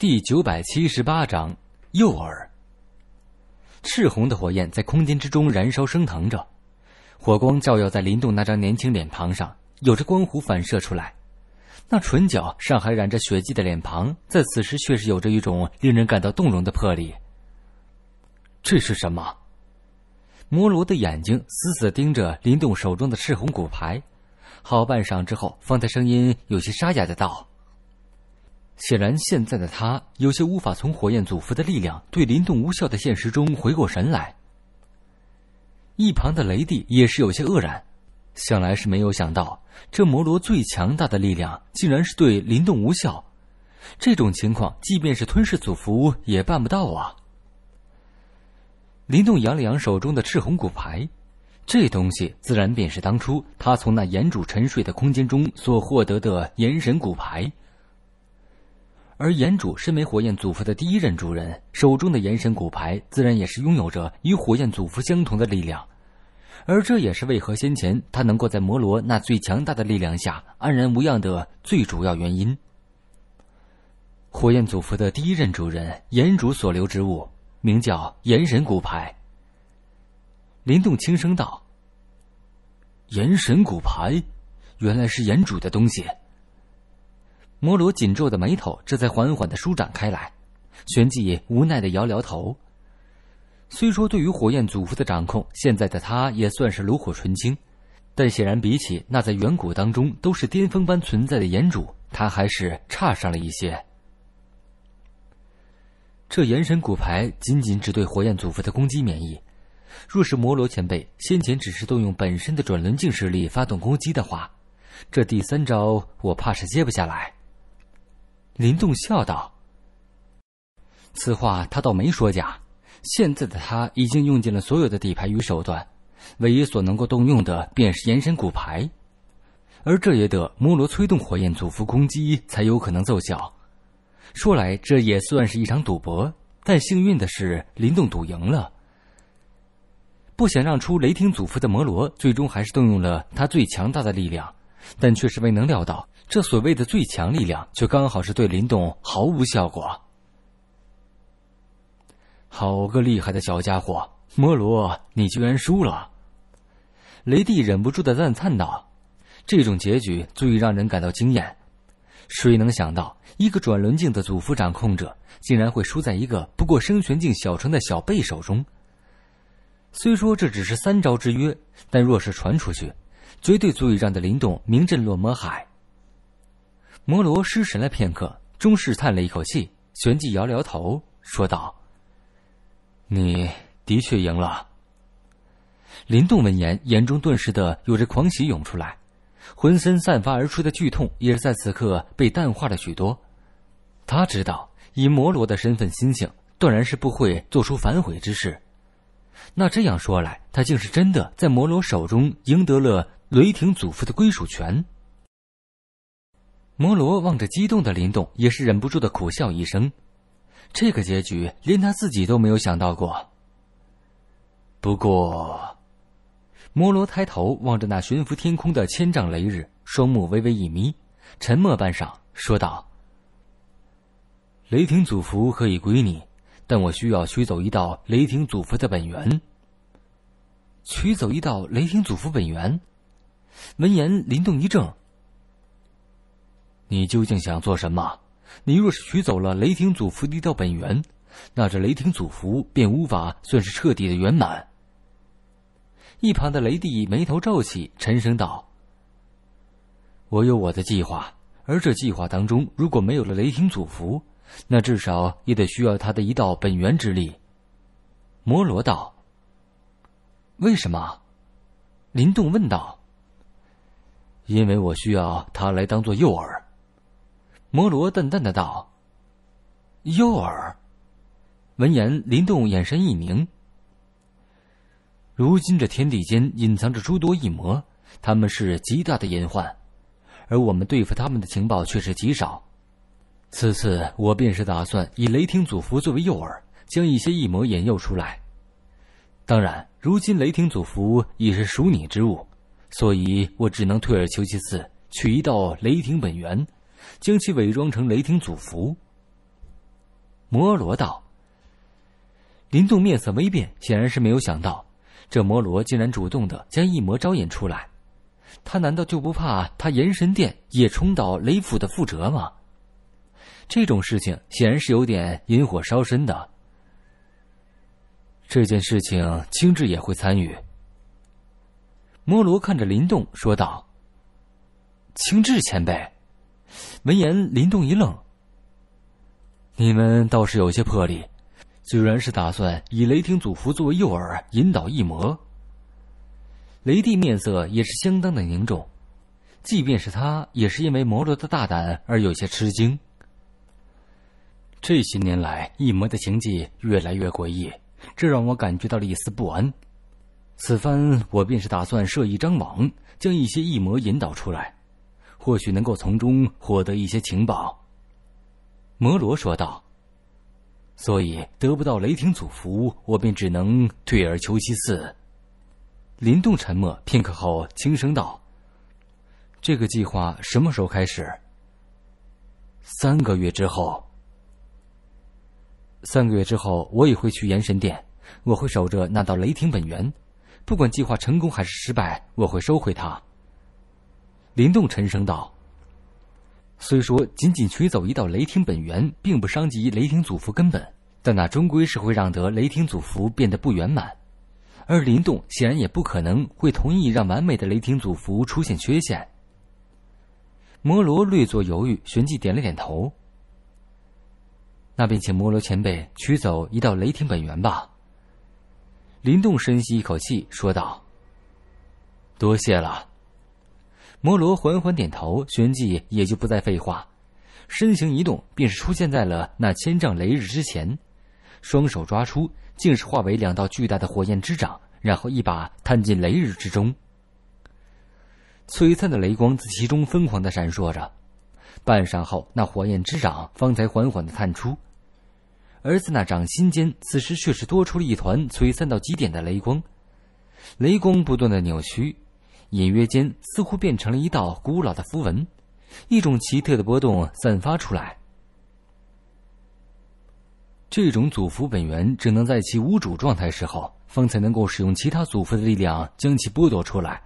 第九百七十八章诱饵。赤红的火焰在空间之中燃烧升腾着，火光照耀在林动那张年轻脸庞上，有着光弧反射出来。那唇角上还染着血迹的脸庞，在此时却是有着一种令人感到动容的魄力。这是什么？摩罗的眼睛死死盯着林动手中的赤红骨牌，好半晌之后，方才声音有些沙哑的道。显然，现在的他有些无法从火焰祖符的力量对林动无效的现实中回过神来。一旁的雷帝也是有些愕然，想来是没有想到，这摩罗最强大的力量竟然是对林动无效。这种情况，即便是吞噬祖符也办不到啊！林动扬了扬手中的赤红骨牌，这东西自然便是当初他从那岩主沉睡的空间中所获得的岩神骨牌。而岩主身为火焰祖父的第一任主人，手中的岩神骨牌自然也是拥有着与火焰祖父相同的力量，而这也是为何先前他能够在摩罗那最强大的力量下安然无恙的最主要原因。火焰祖父的第一任主人岩主所留之物，名叫岩神骨牌。林动轻声道：“岩神骨牌，原来是岩主的东西。”摩罗紧皱的眉头，这才缓缓的舒展开来，旋即无奈的摇摇头。虽说对于火焰祖父的掌控，现在的他也算是炉火纯青，但显然比起那在远古当中都是巅峰般存在的炎主，他还是差上了一些。这炎神骨牌仅仅只对火焰祖父的攻击免疫，若是摩罗前辈先前只是动用本身的转轮镜实力发动攻击的话，这第三招我怕是接不下来。林动笑道：“此话他倒没说假。现在的他已经用尽了所有的底牌与手段，唯一所能够动用的便是延伸骨牌，而这也得摩罗催动火焰祖父攻击才有可能奏效。说来，这也算是一场赌博。但幸运的是，林动赌赢了。不想让出雷霆祖父的摩罗，最终还是动用了他最强大的力量，但却是未能料到。”这所谓的最强力量，却刚好是对林动毫无效果。好个厉害的小家伙，摩罗，你居然输了！雷帝忍不住的赞叹道：“这种结局足以让人感到惊艳。谁能想到，一个转轮境的祖父掌控者，竟然会输在一个不过生玄境小城的小辈手中？”虽说这只是三招之约，但若是传出去，绝对足以让的林动名震落魔海。摩罗失神了片刻，终是叹了一口气，旋即摇摇头说道：“你的确赢了。”林动闻言，眼中顿时的有着狂喜涌出来，浑身散发而出的剧痛也是在此刻被淡化了许多。他知道，以摩罗的身份、心情，断然是不会做出反悔之事。那这样说来，他竟是真的在摩罗手中赢得了雷霆祖父的归属权。摩罗望着激动的林动，也是忍不住的苦笑一声。这个结局连他自己都没有想到过。不过，摩罗抬头望着那悬浮天空的千丈雷日，双目微微一眯，沉默半晌，说道：“雷霆祖符可以归你，但我需要取走一道雷霆祖符的本源。取走一道雷霆祖符本源。”闻言，林动一怔。你究竟想做什么？你若是取走了雷霆祖符的一道本源，那这雷霆祖符便无法算是彻底的圆满。一旁的雷帝眉头皱起，沉声道：“我有我的计划，而这计划当中如果没有了雷霆祖符，那至少也得需要他的一道本源之力。”摩罗道：“为什么？”林动问道：“因为我需要他来当做诱饵。”摩罗淡淡的道：“诱饵。”闻言，林动眼神一凝。如今这天地间隐藏着诸多异魔，他们是极大的隐患，而我们对付他们的情报却是极少。此次我便是打算以雷霆祖符作为诱饵，将一些异魔引诱出来。当然，如今雷霆祖符已是属你之物，所以我只能退而求其次，取一道雷霆本源。将其伪装成雷霆祖符。摩罗道：“林动面色微变，显然是没有想到，这摩罗竟然主动的将异魔招引出来。他难道就不怕他延神殿也冲到雷府的覆辙吗？这种事情显然是有点引火烧身的。这件事情青雉也会参与。”摩罗看着林动说道：“青雉前辈。”闻言，林动一愣。你们倒是有些魄力，居然是打算以雷霆祖符作为诱饵，引导异魔。雷帝面色也是相当的凝重，即便是他，也是因为魔罗的大胆而有些吃惊。这些年来，异魔的行迹越来越诡异，这让我感觉到了一丝不安。此番我便是打算设一张网，将一些异魔引导出来。或许能够从中获得一些情报。”摩罗说道，“所以得不到雷霆祖符，我便只能退而求其次。”林动沉默片刻后轻声道：“这个计划什么时候开始？”“三个月之后。”“三个月之后，我也会去延神殿，我会守着那道雷霆本源，不管计划成功还是失败，我会收回它。”林动沉声道：“虽说仅仅取走一道雷霆本源，并不伤及雷霆祖符根本，但那终归是会让得雷霆祖符变得不圆满，而林动显然也不可能会同意让完美的雷霆祖符出现缺陷。”摩罗略作犹豫，旋即点了点头：“那便请摩罗前辈取走一道雷霆本源吧。”林动深吸一口气，说道：“多谢了。”摩罗缓缓点头，旋即也就不再废话，身形一动，便是出现在了那千丈雷日之前，双手抓出，竟是化为两道巨大的火焰之掌，然后一把探进雷日之中。璀璨的雷光自其中疯狂的闪烁着，半晌后，那火焰之掌方才缓缓的探出，而在那掌心间，此时却是多出了一团璀璨到极点的雷光，雷光不断的扭曲。隐约间，似乎变成了一道古老的符文，一种奇特的波动散发出来。这种祖符本源只能在其无主状态时候，方才能够使用其他祖符的力量将其剥夺出来。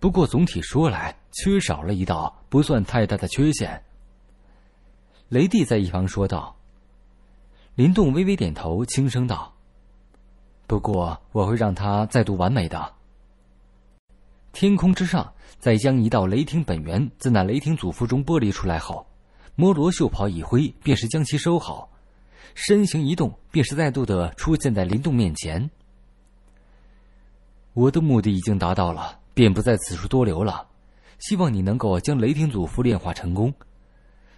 不过总体说来，缺少了一道不算太大的缺陷。雷帝在一旁说道。林动微微点头，轻声道：“不过我会让它再度完美的。”天空之上，再将一道雷霆本源自那雷霆祖符中剥离出来后，摩罗袖袍一挥，便是将其收好，身形一动，便是再度的出现在林动面前。我的目的已经达到了，便不在此处多留了。希望你能够将雷霆祖父炼化成功。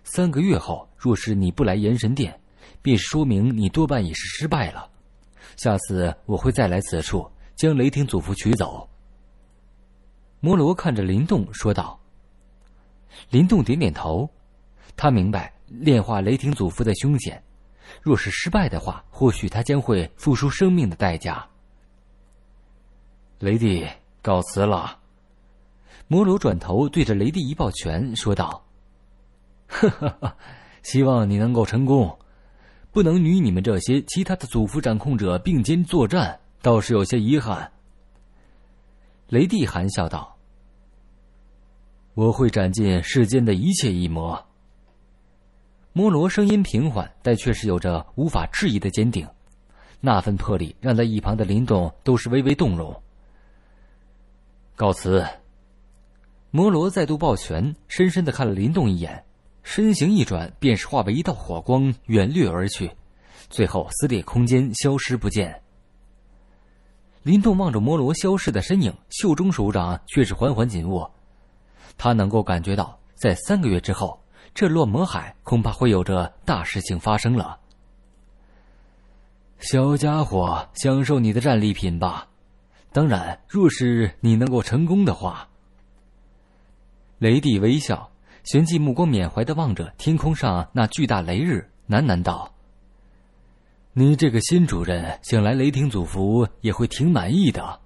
三个月后，若是你不来炎神殿，便说明你多半已是失败了。下次我会再来此处，将雷霆祖父取走。摩罗看着林动说道。林动点点头，他明白炼化雷霆祖父的凶险，若是失败的话，或许他将会付出生命的代价。雷帝告辞了。摩罗转头对着雷帝一抱拳说道：“哈哈哈，希望你能够成功，不能与你们这些其他的祖父掌控者并肩作战，倒是有些遗憾。”雷帝含笑道。我会斩尽世间的一切异魔。摩罗声音平缓，但却是有着无法质疑的坚定，那份魄力让在一旁的林动都是微微动容。告辞。摩罗再度抱拳，深深的看了林动一眼，身形一转，便是化为一道火光远掠而去，最后撕裂空间，消失不见。林动望着摩罗消失的身影，袖中手掌却是缓缓紧握。他能够感觉到，在三个月之后，这洛魔海恐怕会有着大事情发生了。小家伙，享受你的战利品吧！当然，若是你能够成功的话。雷帝微笑，旋即目光缅怀的望着天空上那巨大雷日，喃喃道：“你这个新主人，想来雷霆祖父也会挺满意的。”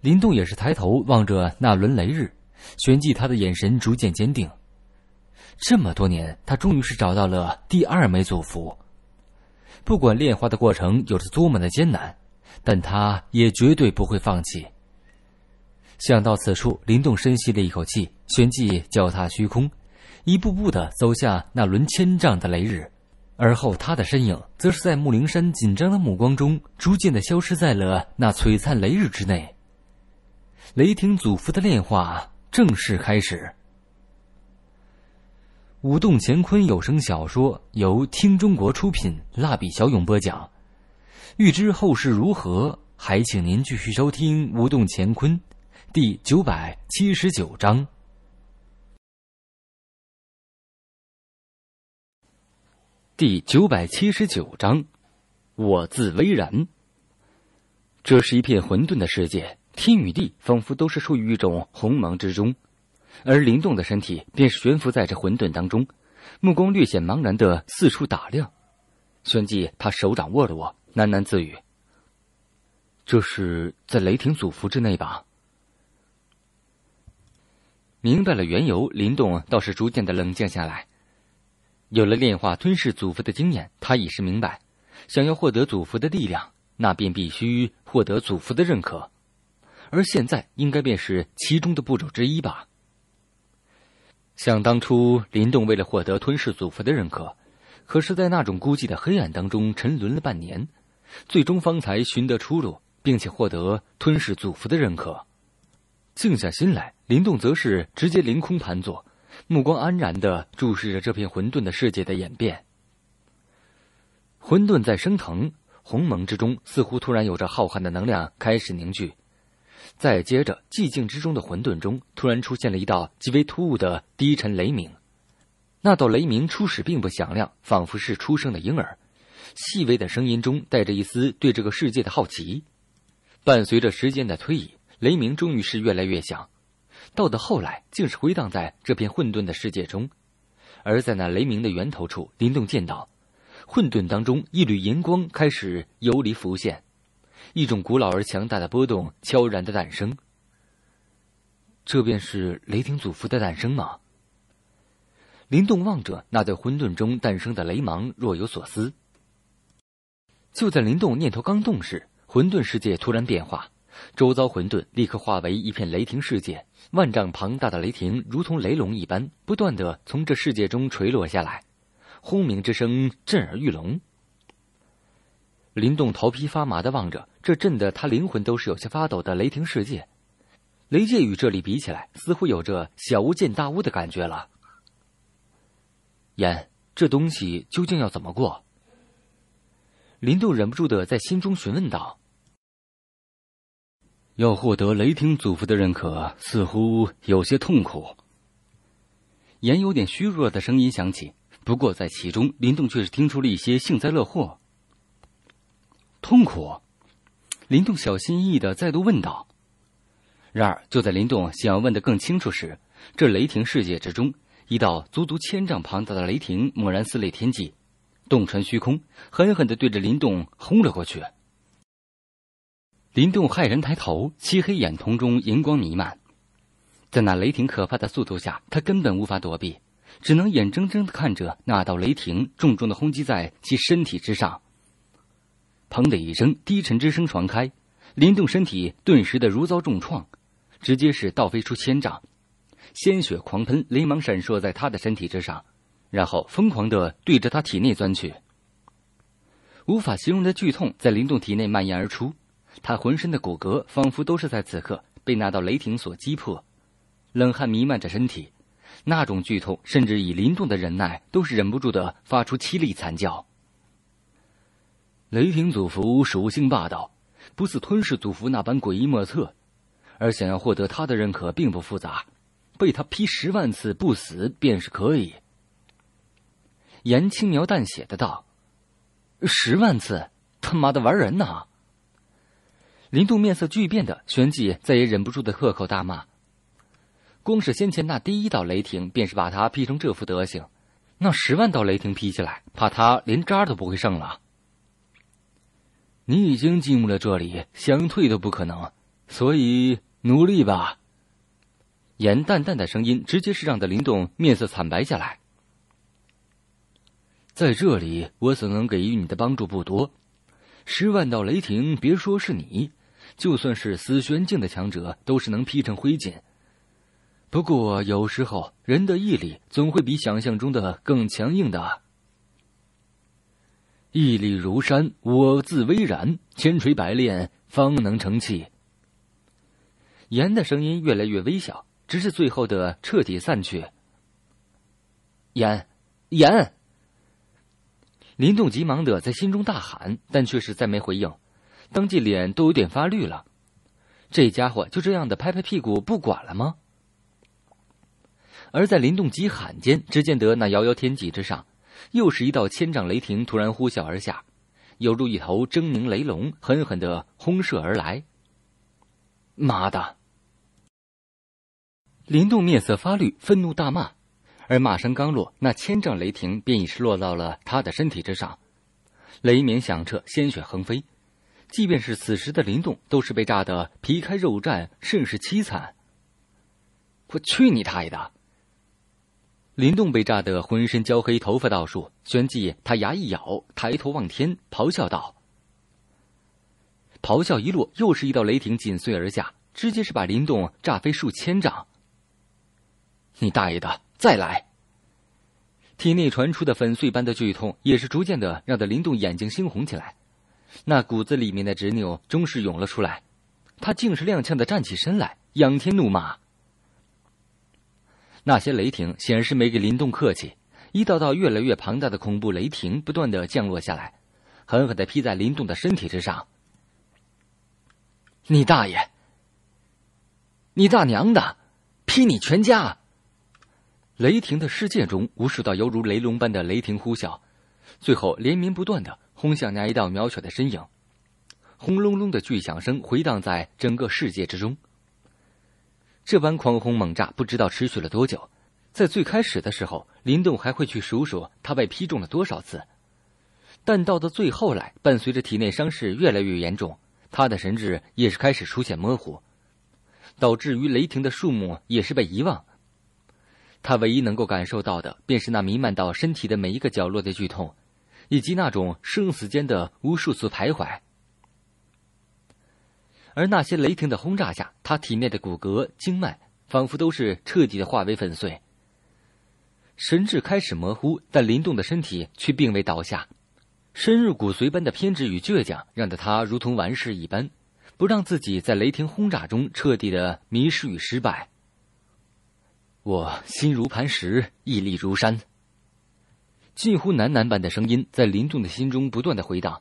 林动也是抬头望着那轮雷日，旋即他的眼神逐渐坚定。这么多年，他终于是找到了第二枚祖符。不管炼化的过程有着多么的艰难，但他也绝对不会放弃。想到此处，林动深吸了一口气，旋即脚踏虚空，一步步的走下那轮千丈的雷日，而后他的身影则是在木灵山紧张的目光中，逐渐的消失在了那璀璨雷日之内。雷霆祖父的炼化正式开始。《舞动乾坤》有声小说由听中国出品，蜡笔小勇播讲。欲知后事如何，还请您继续收听《舞动乾坤》第九百七十九章。第九百七十九章，我自巍然。这是一片混沌的世界。天与地仿佛都是处于一种鸿蒙之中，而林动的身体便是悬浮在这混沌当中，目光略显茫然的四处打量。旋即，他手掌握着我，喃喃自语：“这是在雷霆祖符之内吧？”明白了缘由，林动倒是逐渐的冷静下来。有了炼化吞噬祖符的经验，他已是明白，想要获得祖符的力量，那便必须获得祖符的认可。而现在应该便是其中的步骤之一吧。想当初，林动为了获得吞噬祖父的认可，可是，在那种孤寂的黑暗当中沉沦了半年，最终方才寻得出路，并且获得吞噬祖父的认可。静下心来，林动则是直接凌空盘坐，目光安然的注视着这片混沌的世界的演变。混沌在升腾，鸿蒙之中，似乎突然有着浩瀚的能量开始凝聚。再接着，寂静之中的混沌中，突然出现了一道极为突兀的低沉雷鸣。那道雷鸣初始并不响亮，仿佛是初生的婴儿，细微的声音中带着一丝对这个世界的好奇。伴随着时间的推移，雷鸣终于是越来越响，到的后来，竟是回荡在这片混沌的世界中。而在那雷鸣的源头处，林动见到，混沌当中一缕银光开始游离浮现。一种古老而强大的波动悄然的诞生，这便是雷霆祖父的诞生吗？林动望着那在混沌中诞生的雷芒，若有所思。就在林动念头刚动时，混沌世界突然变化，周遭混沌立刻化为一片雷霆世界，万丈庞大的雷霆如同雷龙一般，不断的从这世界中垂落下来，轰鸣之声震耳欲聋。林动头皮发麻的望着。这震得他灵魂都是有些发抖的雷霆世界，雷界与这里比起来，似乎有着小巫见大巫的感觉了。言，这东西究竟要怎么过？林动忍不住的在心中询问道：“要获得雷霆祖父的认可，似乎有些痛苦。”言有点虚弱的声音响起，不过在其中，林动却是听出了一些幸灾乐祸。痛苦。林动小心翼翼的再度问道。然而，就在林动想要问的更清楚时，这雷霆世界之中，一道足足千丈庞大的雷霆猛然撕裂天际，洞穿虚空，狠狠的对着林动轰了过去。林动骇然抬头，漆黑眼瞳中银光弥漫，在那雷霆可怕的速度下，他根本无法躲避，只能眼睁睁的看着那道雷霆重重的轰击在其身体之上。砰的一声，低沉之声传开，林动身体顿时的如遭重创，直接是倒飞出千丈，鲜血狂喷，雷芒闪烁在他的身体之上，然后疯狂的对着他体内钻去。无法形容的剧痛在林动体内蔓延而出，他浑身的骨骼仿佛都是在此刻被那道雷霆所击破，冷汗弥漫着身体，那种剧痛甚至以林动的忍耐都是忍不住的发出凄厉惨叫。雷霆祖符属性霸道，不似吞噬祖符那般诡异莫测，而想要获得他的认可并不复杂，被他劈十万次不死便是可以。言轻描淡写的道：“十万次，他妈的玩人呐！”林动面色巨变的，旋即再也忍不住的破口大骂：“光是先前那第一道雷霆，便是把他劈成这副德行，那十万道雷霆劈下来，怕他连渣都不会剩了。”你已经进入了这里，想退都不可能，所以努力吧。严淡淡的声音直接是让的林动面色惨白下来。在这里，我所能给予你的帮助不多。十万道雷霆，别说是你，就算是死玄境的强者，都是能劈成灰烬。不过，有时候人的毅力总会比想象中的更强硬的。屹立如山，我自巍然；千锤百炼，方能成器。岩的声音越来越微小，直至最后的彻底散去。岩，岩！林动急忙的在心中大喊，但却是再没回应，当即脸都有点发绿了。这家伙就这样的拍拍屁股不管了吗？而在林动急喊间，只见得那遥遥天际之上。又是一道千丈雷霆突然呼啸而下，犹如一头狰狞雷龙狠狠的轰射而来。妈的！林动面色发绿，愤怒大骂。而骂声刚落，那千丈雷霆便已是落到了他的身体之上，雷鸣响彻，鲜血横飞。即便是此时的林动，都是被炸得皮开肉绽，甚是凄惨。我去你大爷的！林动被炸得浑身焦黑，头发倒竖。旋即，他牙一咬，抬头望天，咆哮道：“咆哮！”一路，又是一道雷霆紧随而下，直接是把林动炸飞数千丈。“你大爷的，再来！”体内传出的粉碎般的剧痛，也是逐渐的让得林动眼睛猩红起来。那骨子里面的执拗终是涌了出来，他竟是踉跄的站起身来，仰天怒骂。那些雷霆显然是没给林动客气，一道道越来越庞大的恐怖雷霆不断的降落下来，狠狠的劈在林动的身体之上。你大爷！你大娘的，劈你全家！雷霆的世界中，无数道犹如雷龙般的雷霆呼啸，最后连绵不断的轰向那一道渺小的身影。轰隆隆的巨响声回荡在整个世界之中。这般狂轰猛炸，不知道持续了多久。在最开始的时候，林动还会去数数他被劈中了多少次。但到的最后来，伴随着体内伤势越来越严重，他的神智也是开始出现模糊，导致于雷霆的数目也是被遗忘。他唯一能够感受到的，便是那弥漫到身体的每一个角落的剧痛，以及那种生死间的无数次徘徊。而那些雷霆的轰炸下，他体内的骨骼经脉仿佛都是彻底的化为粉碎。神智开始模糊，但林动的身体却并未倒下。深入骨髓般的偏执与倔强，让得他如同顽石一般，不让自己在雷霆轰炸中彻底的迷失与失败。我心如磐石，屹立如山。近乎喃喃般的声音在林动的心中不断的回荡。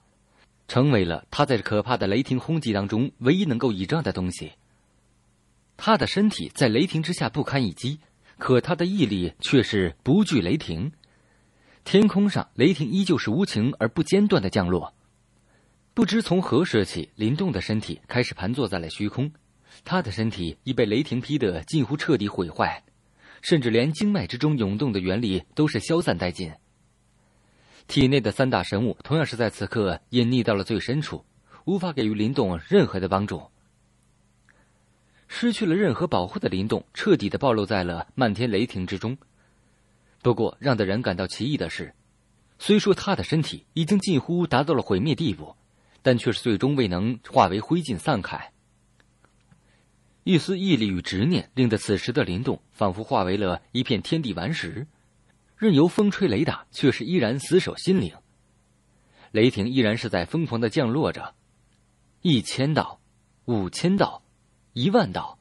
成为了他在可怕的雷霆轰击当中唯一能够倚仗的东西。他的身体在雷霆之下不堪一击，可他的毅力却是不惧雷霆。天空上，雷霆依旧是无情而不间断的降落。不知从何时起，林动的身体开始盘坐在了虚空。他的身体已被雷霆劈得近乎彻底毁坏，甚至连经脉之中涌动的元力都是消散殆尽。体内的三大神物同样是在此刻隐匿到了最深处，无法给予林动任何的帮助。失去了任何保护的林动，彻底的暴露在了漫天雷霆之中。不过，让的人感到奇异的是，虽说他的身体已经近乎达到了毁灭地步，但却是最终未能化为灰烬散开。一丝毅力与执念，令得此时的林动仿佛化为了一片天地顽石。任由风吹雷打，却是依然死守心灵。雷霆依然是在疯狂的降落着，一千道，五千道，一万道。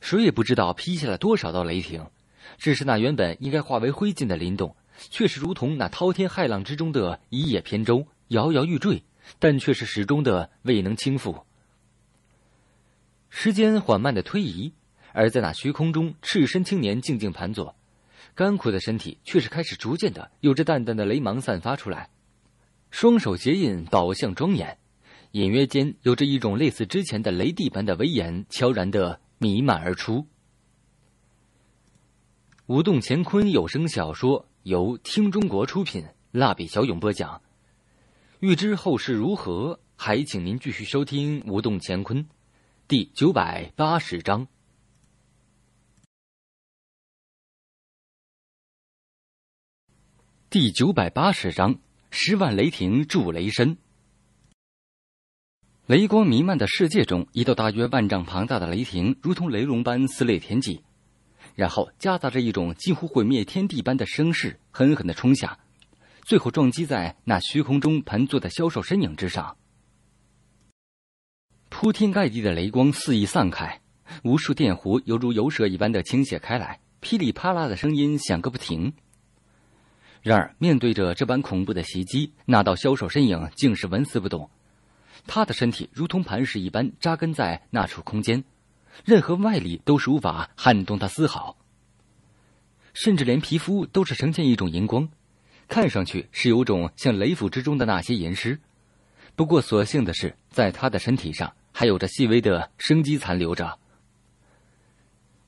谁也不知道劈下了多少道雷霆，只是那原本应该化为灰烬的林洞，却是如同那滔天骇浪之中的一叶扁舟，摇摇欲坠，但却是始终的未能倾覆。时间缓慢的推移，而在那虚空中，赤身青年静静盘坐。干枯的身体却是开始逐渐的有着淡淡的雷芒散发出来，双手结印，宝相庄严，隐约间有着一种类似之前的雷帝般的威严悄然的弥漫而出。《舞动乾坤》有声小说由听中国出品，蜡笔小勇播讲。欲知后事如何，还请您继续收听《舞动乾坤》第九百八十章。第九百八十章，十万雷霆助雷神。雷光弥漫的世界中，一道大约万丈庞大的雷霆，如同雷龙般撕裂天际，然后夹杂着一种近乎毁灭天地般的声势，狠狠的冲下，最后撞击在那虚空中盘坐的消瘦身影之上。铺天盖地的雷光肆意散开，无数电弧犹如游蛇一般的倾泻开来，噼里啪啦的声音响个不停。然而，面对着这般恐怖的袭击，那道消瘦身影竟是纹丝不动。他的身体如同磐石一般扎根在那处空间，任何外力都是无法撼动他丝毫。甚至连皮肤都是呈现一种荧光，看上去是有种像雷府之中的那些岩石。不过，所幸的是，在他的身体上还有着细微的生机残留着。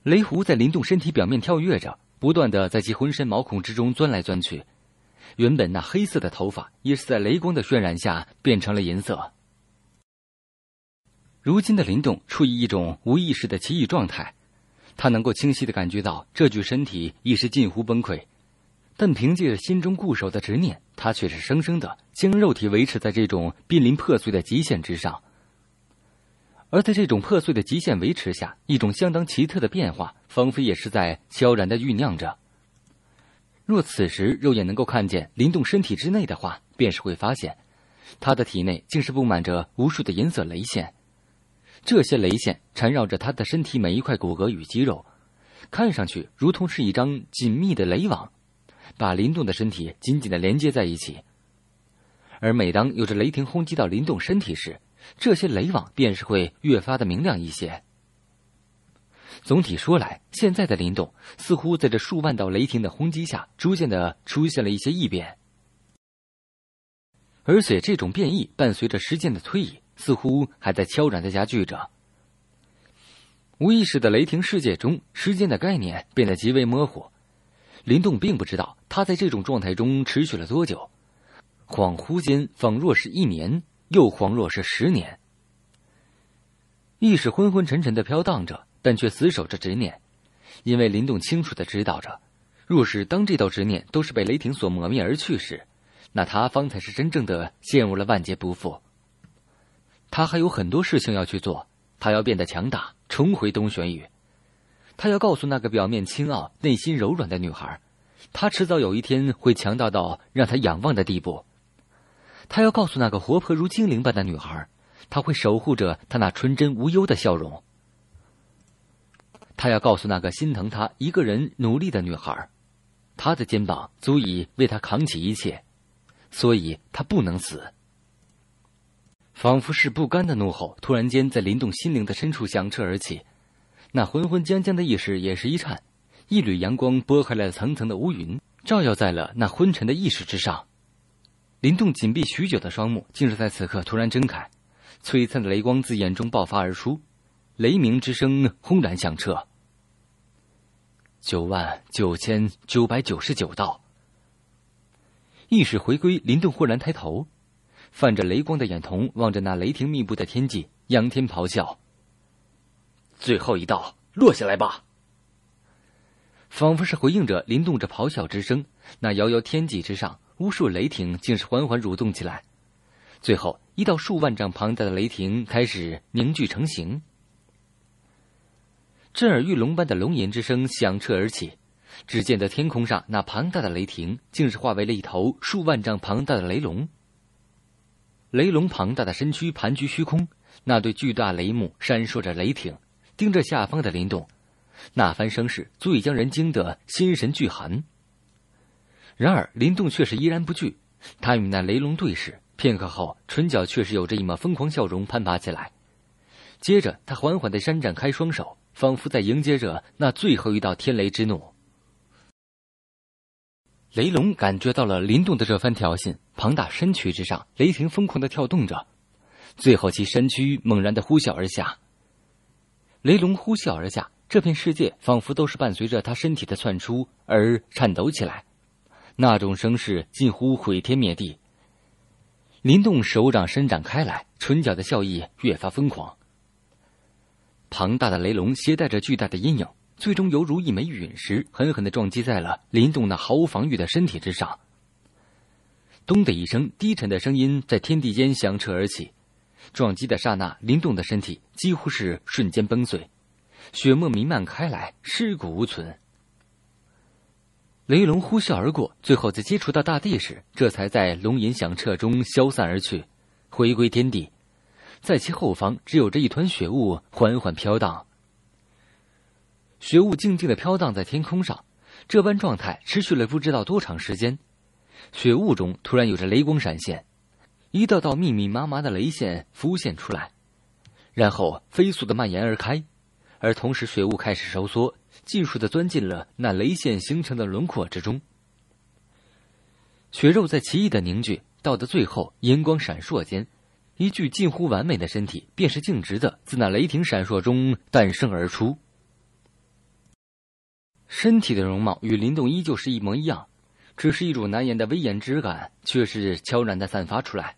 雷狐在林动身体表面跳跃着。不断的在其浑身毛孔之中钻来钻去，原本那黑色的头发也是在雷光的渲染下变成了银色。如今的林动处于一种无意识的奇异状态，他能够清晰的感觉到这具身体已是近乎崩溃，但凭借着心中固守的执念，他却是生生的将肉体维持在这种濒临破碎的极限之上。而在这种破碎的极限维持下，一种相当奇特的变化，仿佛也是在悄然的酝酿着。若此时肉眼能够看见林动身体之内的话，便是会发现，他的体内竟是布满着无数的银色雷线，这些雷线缠绕着他的身体每一块骨骼与肌肉，看上去如同是一张紧密的雷网，把林动的身体紧紧的连接在一起。而每当有着雷霆轰击到林动身体时，这些雷网便是会越发的明亮一些。总体说来，现在的林动似乎在这数万道雷霆的轰击下，逐渐的出现了一些异变，而且这种变异伴随着时间的推移，似乎还在悄然的加剧着。无意识的雷霆世界中，时间的概念变得极为模糊，林动并不知道他在这种状态中持续了多久，恍惚间仿若是一年。又恍若是十年，意识昏昏沉沉的飘荡着，但却死守着执念，因为林动清楚的知道着，若是当这道执念都是被雷霆所磨灭而去时，那他方才是真正的陷入了万劫不复。他还有很多事情要去做，他要变得强大，重回东玄宇，他要告诉那个表面清傲、内心柔软的女孩，他迟早有一天会强大到让她仰望的地步。他要告诉那个活泼如精灵般的女孩，他会守护着她那纯真无忧的笑容。他要告诉那个心疼他一个人努力的女孩，他的肩膀足以为她扛起一切，所以她不能死。仿佛是不甘的怒吼，突然间在林动心灵的深处响彻而起，那浑浑僵僵的意识也是一颤，一缕阳光拨开了层层的乌云，照耀在了那昏沉的意识之上。林动紧闭许久的双目，竟是在此刻突然睁开，璀璨的雷光自眼中爆发而出，雷鸣之声轰然响彻。九万九千九百九十九道。意识回归，林动豁然抬头，泛着雷光的眼瞳望着那雷霆密布的天际，仰天咆哮：“最后一道落下来吧！”仿佛是回应着林动这咆哮之声，那遥遥天际之上。无数雷霆竟是缓缓蠕动起来，最后一道数万丈庞大的雷霆开始凝聚成形。震耳欲聋般的龙吟之声响彻而起，只见得天空上那庞大的雷霆竟是化为了一头数万丈庞大的雷龙。雷龙庞大的身躯盘踞虚空，那对巨大雷目闪烁着雷霆，盯着下方的林洞，那番声势足以将人惊得心神俱寒。然而，林动却是依然不惧，他与那雷龙对视片刻后，唇角却是有着一抹疯狂笑容，攀爬起来。接着，他缓缓地伸展开双手，仿佛在迎接着那最后一道天雷之怒。雷龙感觉到了林动的这番挑衅，庞大身躯之上雷霆疯狂地跳动着，最后其身躯猛然地呼啸而下。雷龙呼啸而下，这片世界仿佛都是伴随着他身体的窜出而颤抖起来。那种声势近乎毁天灭地。林动手掌伸展开来，唇角的笑意越发疯狂。庞大的雷龙携带着巨大的阴影，最终犹如一枚陨石，狠狠的撞击在了林动那毫无防御的身体之上。咚的一声，低沉的声音在天地间响彻而起。撞击的刹那，林动的身体几乎是瞬间崩碎，血沫弥漫开来，尸骨无存。雷龙呼啸而过，最后在接触到大地时，这才在龙吟响彻中消散而去，回归天地。在其后方，只有着一团雪雾缓缓飘荡。雪雾静静的飘荡在天空上，这般状态持续了不知道多长时间。雪雾中突然有着雷光闪现，一道道密密麻麻的雷线浮现出来，然后飞速的蔓延而开，而同时雪雾开始收缩。尽数的钻进了那雷线形成的轮廓之中，血肉在奇异的凝聚到的最后，银光闪烁间，一具近乎完美的身体便是径直的自那雷霆闪烁中诞生而出。身体的容貌与林动依旧是一模一样，只是一种难言的威严之感却是悄然的散发出来，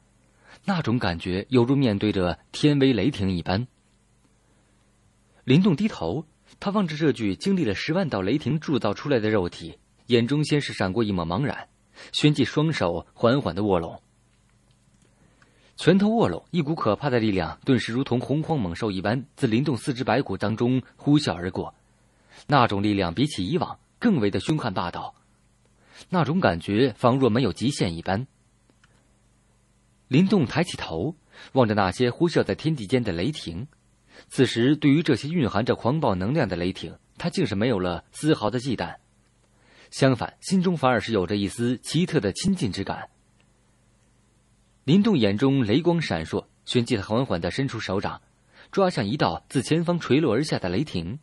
那种感觉犹如面对着天威雷霆一般。林动低头。他望着这具经历了十万道雷霆铸造出来的肉体，眼中先是闪过一抹茫然，旋即双手缓缓的握拢。拳头握拢，一股可怕的力量顿时如同洪荒猛兽一般，自林动四肢白骨当中呼啸而过。那种力量比起以往更为的凶悍霸道，那种感觉仿若没有极限一般。林动抬起头，望着那些呼啸在天地间的雷霆。此时，对于这些蕴含着狂暴能量的雷霆，他竟是没有了丝毫的忌惮，相反，心中反而是有着一丝奇特的亲近之感。林动眼中雷光闪烁，旋即缓缓地伸出手掌，抓向一道自前方垂落而下的雷霆。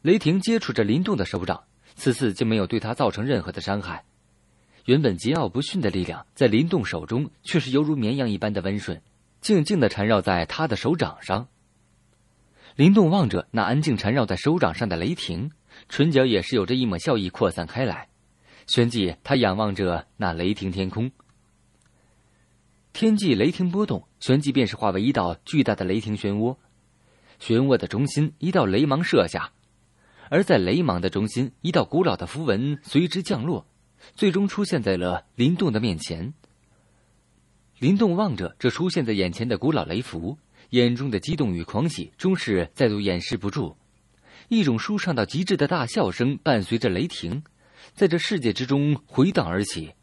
雷霆接触着林动的手掌，此次竟没有对他造成任何的伤害。原本桀骜不驯的力量，在林动手中却是犹如绵羊一般的温顺。静静的缠绕在他的手掌上。林动望着那安静缠绕在手掌上的雷霆，唇角也是有着一抹笑意扩散开来。旋即，他仰望着那雷霆天空，天际雷霆波动，旋即便是化为一道巨大的雷霆漩涡。漩涡的中心，一道雷芒射下，而在雷芒的中心，一道古老的符文随之降落，最终出现在了林动的面前。林动望着这出现在眼前的古老雷符，眼中的激动与狂喜终是再度掩饰不住，一种舒畅到极致的大笑声伴随着雷霆，在这世界之中回荡而起。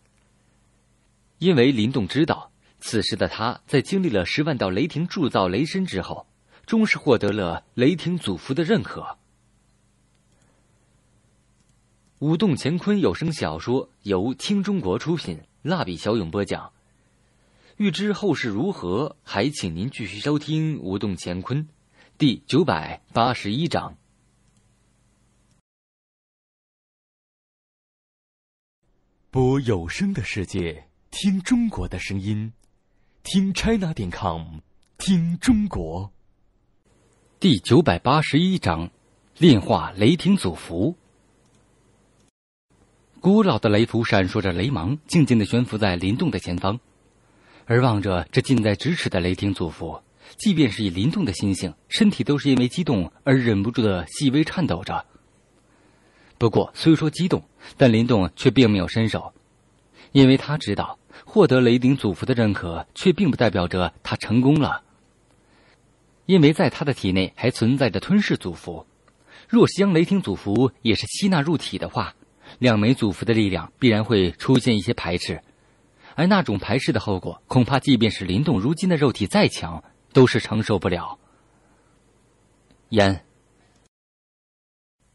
因为林动知道，此时的他在经历了十万道雷霆铸造雷身之后，终是获得了雷霆祖符的认可。《舞动乾坤》有声小说由青中国出品，蜡笔小勇播讲。欲知后事如何，还请您继续收听《武动乾坤》第九百八十一章。播有声的世界，听中国的声音，听 China 点 com，听中国。第九百八十一章，炼化雷霆祖符。古老的雷符闪烁着雷芒，静静的悬浮在林洞的前方。而望着这近在咫尺的雷霆祖符，即便是以林动的心性，身体都是因为激动而忍不住的细微颤抖着。不过，虽说激动，但林动却并没有伸手，因为他知道，获得雷霆祖符的认可，却并不代表着他成功了。因为在他的体内还存在着吞噬祖符，若是将雷霆祖符也是吸纳入体的话，两枚祖符的力量必然会出现一些排斥。而那种排斥的后果，恐怕即便是林动如今的肉体再强，都是承受不了。烟。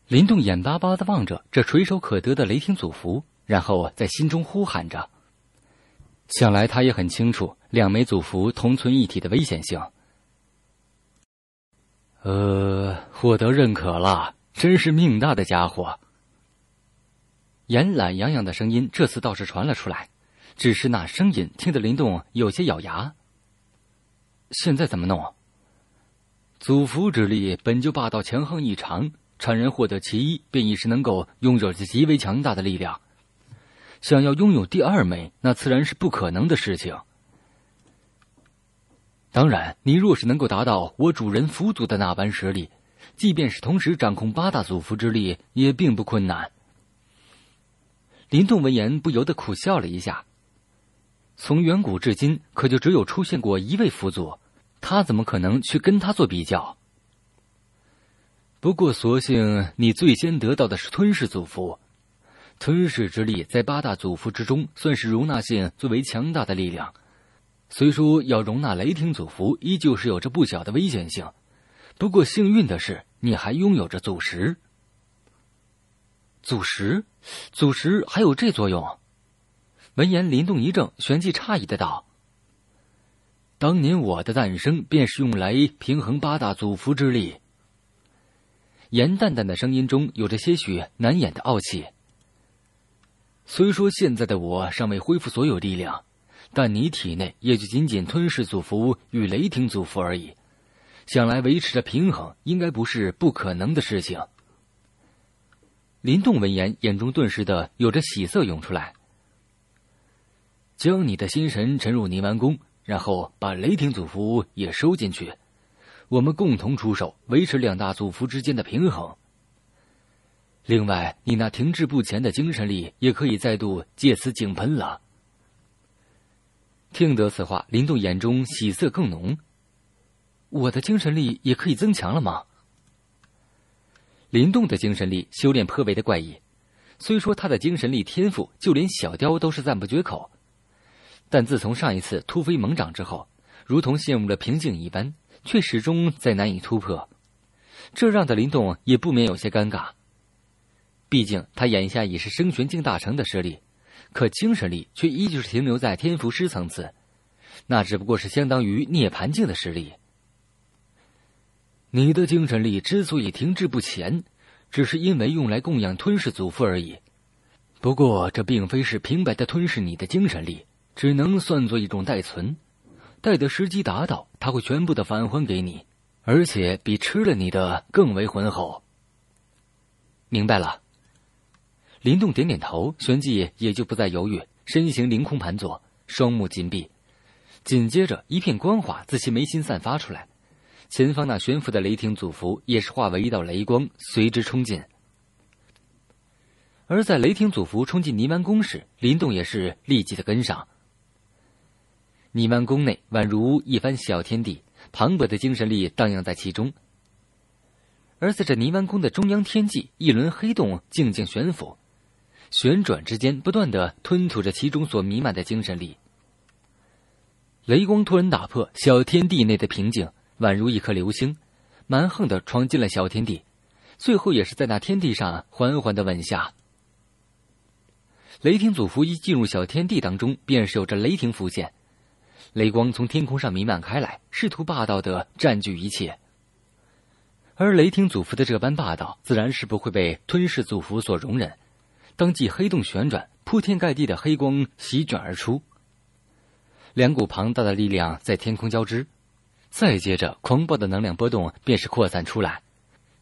林动眼巴巴的望着这垂手可得的雷霆祖符，然后在心中呼喊着。想来他也很清楚两枚祖符同存一体的危险性。呃，获得认可了，真是命大的家伙。严懒洋洋的声音这次倒是传了出来。只是那声音听得林动有些咬牙。现在怎么弄？祖符之力本就霸道强横异常，传人获得其一便已是能够拥有着极为强大的力量，想要拥有第二枚，那自然是不可能的事情。当然，你若是能够达到我主人符祖的那般实力，即便是同时掌控八大祖符之力，也并不困难。林动闻言不由得苦笑了一下。从远古至今，可就只有出现过一位佛祖，他怎么可能去跟他做比较？不过，所幸你最先得到的是吞噬祖符，吞噬之力在八大祖符之中，算是容纳性最为强大的力量。虽说要容纳雷霆祖符，依旧是有着不小的危险性，不过幸运的是，你还拥有着祖石。祖石，祖石还有这作用？闻言，林动一怔，旋即诧异的道：“当年我的诞生便是用来平衡八大祖符之力。”严淡淡的声音中有着些许难掩的傲气。虽说现在的我尚未恢复所有力量，但你体内也就仅仅吞噬祖符与雷霆祖符而已，想来维持着平衡，应该不是不可能的事情。”林动闻言，眼中顿时的有着喜色涌出来。将你的心神沉入泥丸宫，然后把雷霆祖符也收进去，我们共同出手，维持两大祖符之间的平衡。另外，你那停滞不前的精神力也可以再度借此井喷了。听得此话，林动眼中喜色更浓。我的精神力也可以增强了吗？林动的精神力修炼颇为的怪异，虽说他的精神力天赋，就连小雕都是赞不绝口。但自从上一次突飞猛涨之后，如同陷入了瓶颈一般，却始终在难以突破，这让的林动也不免有些尴尬。毕竟他眼下已是升玄境大成的实力，可精神力却依旧是停留在天符师层次，那只不过是相当于涅槃境的实力。你的精神力之所以停滞不前，只是因为用来供养吞噬祖父而已。不过这并非是平白的吞噬你的精神力。只能算作一种代存，待的时机达到，他会全部的返还给你，而且比吃了你的更为浑厚。明白了。林动点点头，旋即也就不再犹豫，身形凌空盘坐，双目紧闭，紧接着一片光华自其眉心散发出来，前方那悬浮的雷霆祖符也是化为一道雷光随之冲进，而在雷霆祖符冲进泥丸宫时，林动也是立即的跟上。泥丸宫内宛如一番小天地，磅礴的精神力荡漾在其中。而在这泥丸宫的中央天际，一轮黑洞静静悬浮，旋转之间不断的吞吐着其中所弥漫的精神力。雷光突然打破小天地内的平静，宛如一颗流星，蛮横的闯进了小天地，最后也是在那天地上缓缓的稳下。雷霆祖符一进入小天地当中，便是有着雷霆浮现。雷光从天空上弥漫开来，试图霸道的占据一切。而雷霆祖父的这般霸道，自然是不会被吞噬祖父所容忍。当即黑洞旋转，铺天盖地的黑光席卷而出。两股庞大的力量在天空交织，再接着狂暴的能量波动便是扩散出来，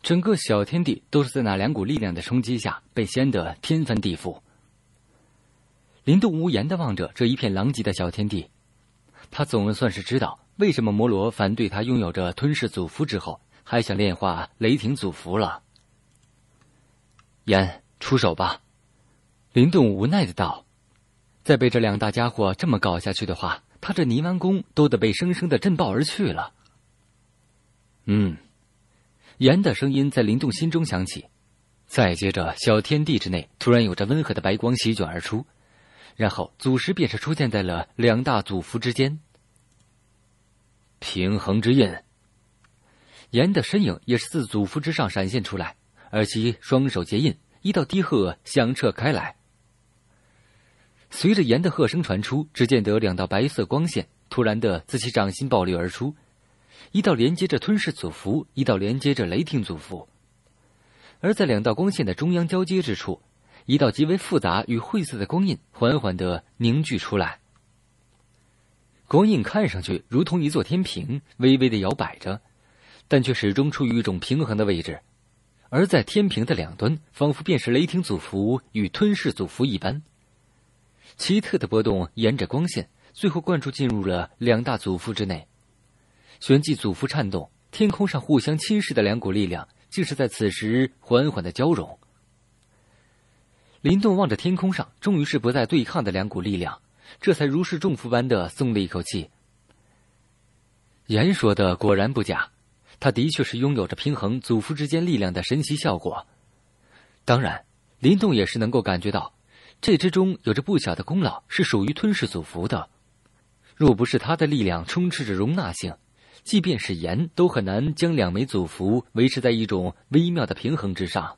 整个小天地都是在那两股力量的冲击下被掀得天翻地覆。林动无言的望着这一片狼藉的小天地。他总算是知道为什么摩罗反对他拥有着吞噬祖符之后，还想炼化雷霆祖符了。言，出手吧！林动无奈的道。再被这两大家伙这么搞下去的话，他这泥丸宫都得被生生的震爆而去了。嗯，言的声音在林动心中响起，再接着，小天地之内突然有着温和的白光席卷而出。然后，祖师便是出现在了两大祖符之间。平衡之印，炎的身影也是自祖符之上闪现出来，而其双手结印，一道低喝响彻开来。随着炎的喝声传出，只见得两道白色光线突然的自其掌心爆裂而出，一道连接着吞噬祖符，一道连接着雷霆祖符，而在两道光线的中央交接之处。一道极为复杂与晦涩的光印缓缓地凝聚出来，光印看上去如同一座天平，微微地摇摆着，但却始终处于一种平衡的位置。而在天平的两端，仿佛便是雷霆祖符与吞噬祖符一般。奇特的波动沿着光线，最后灌注进入了两大祖符之内，旋即祖符颤动，天空上互相侵蚀的两股力量，竟是在此时缓缓地交融。林动望着天空上终于是不再对抗的两股力量，这才如释重负般的松了一口气。言说的果然不假，他的确是拥有着平衡祖符之间力量的神奇效果。当然，林动也是能够感觉到，这之中有着不小的功劳是属于吞噬祖符的。若不是他的力量充斥着容纳性，即便是盐都很难将两枚祖符维持在一种微妙的平衡之上。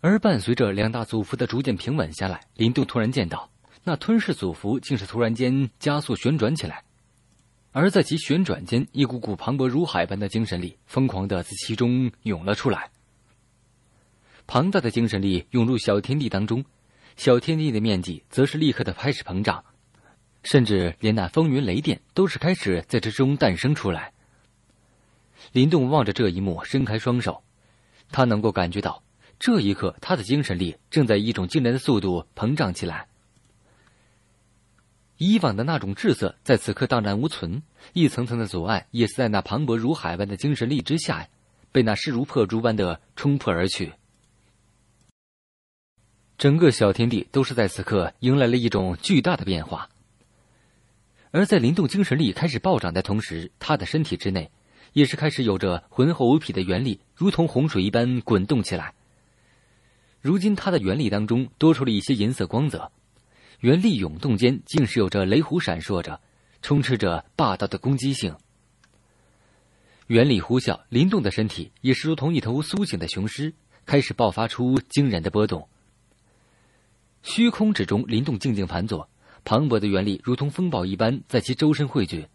而伴随着两大祖符的逐渐平稳下来，林动突然见到那吞噬祖符竟是突然间加速旋转起来，而在其旋转间，一股股磅礴如海般的精神力疯狂的自其中涌了出来。庞大的精神力涌入小天地当中，小天地的面积则是立刻的开始膨胀，甚至连那风云雷电都是开始在之中诞生出来。林动望着这一幕，伸开双手，他能够感觉到。这一刻，他的精神力正在以一种惊人的速度膨胀起来。以往的那种滞涩在此刻荡然无存，一层层的阻碍也是在那磅礴如海般的精神力之下，被那势如破竹般的冲破而去。整个小天地都是在此刻迎来了一种巨大的变化。而在灵动精神力开始暴涨的同时，他的身体之内，也是开始有着浑厚无匹的元力，如同洪水一般滚动起来。如今，它的原力当中多出了一些银色光泽，原力涌动间，竟是有着雷弧闪烁着，充斥着霸道的攻击性。原力呼啸，林动的身体也是如同一头苏醒的雄狮，开始爆发出惊人的波动。虚空之中，林动静静盘坐，磅礴的原力如同风暴一般在其周身汇聚，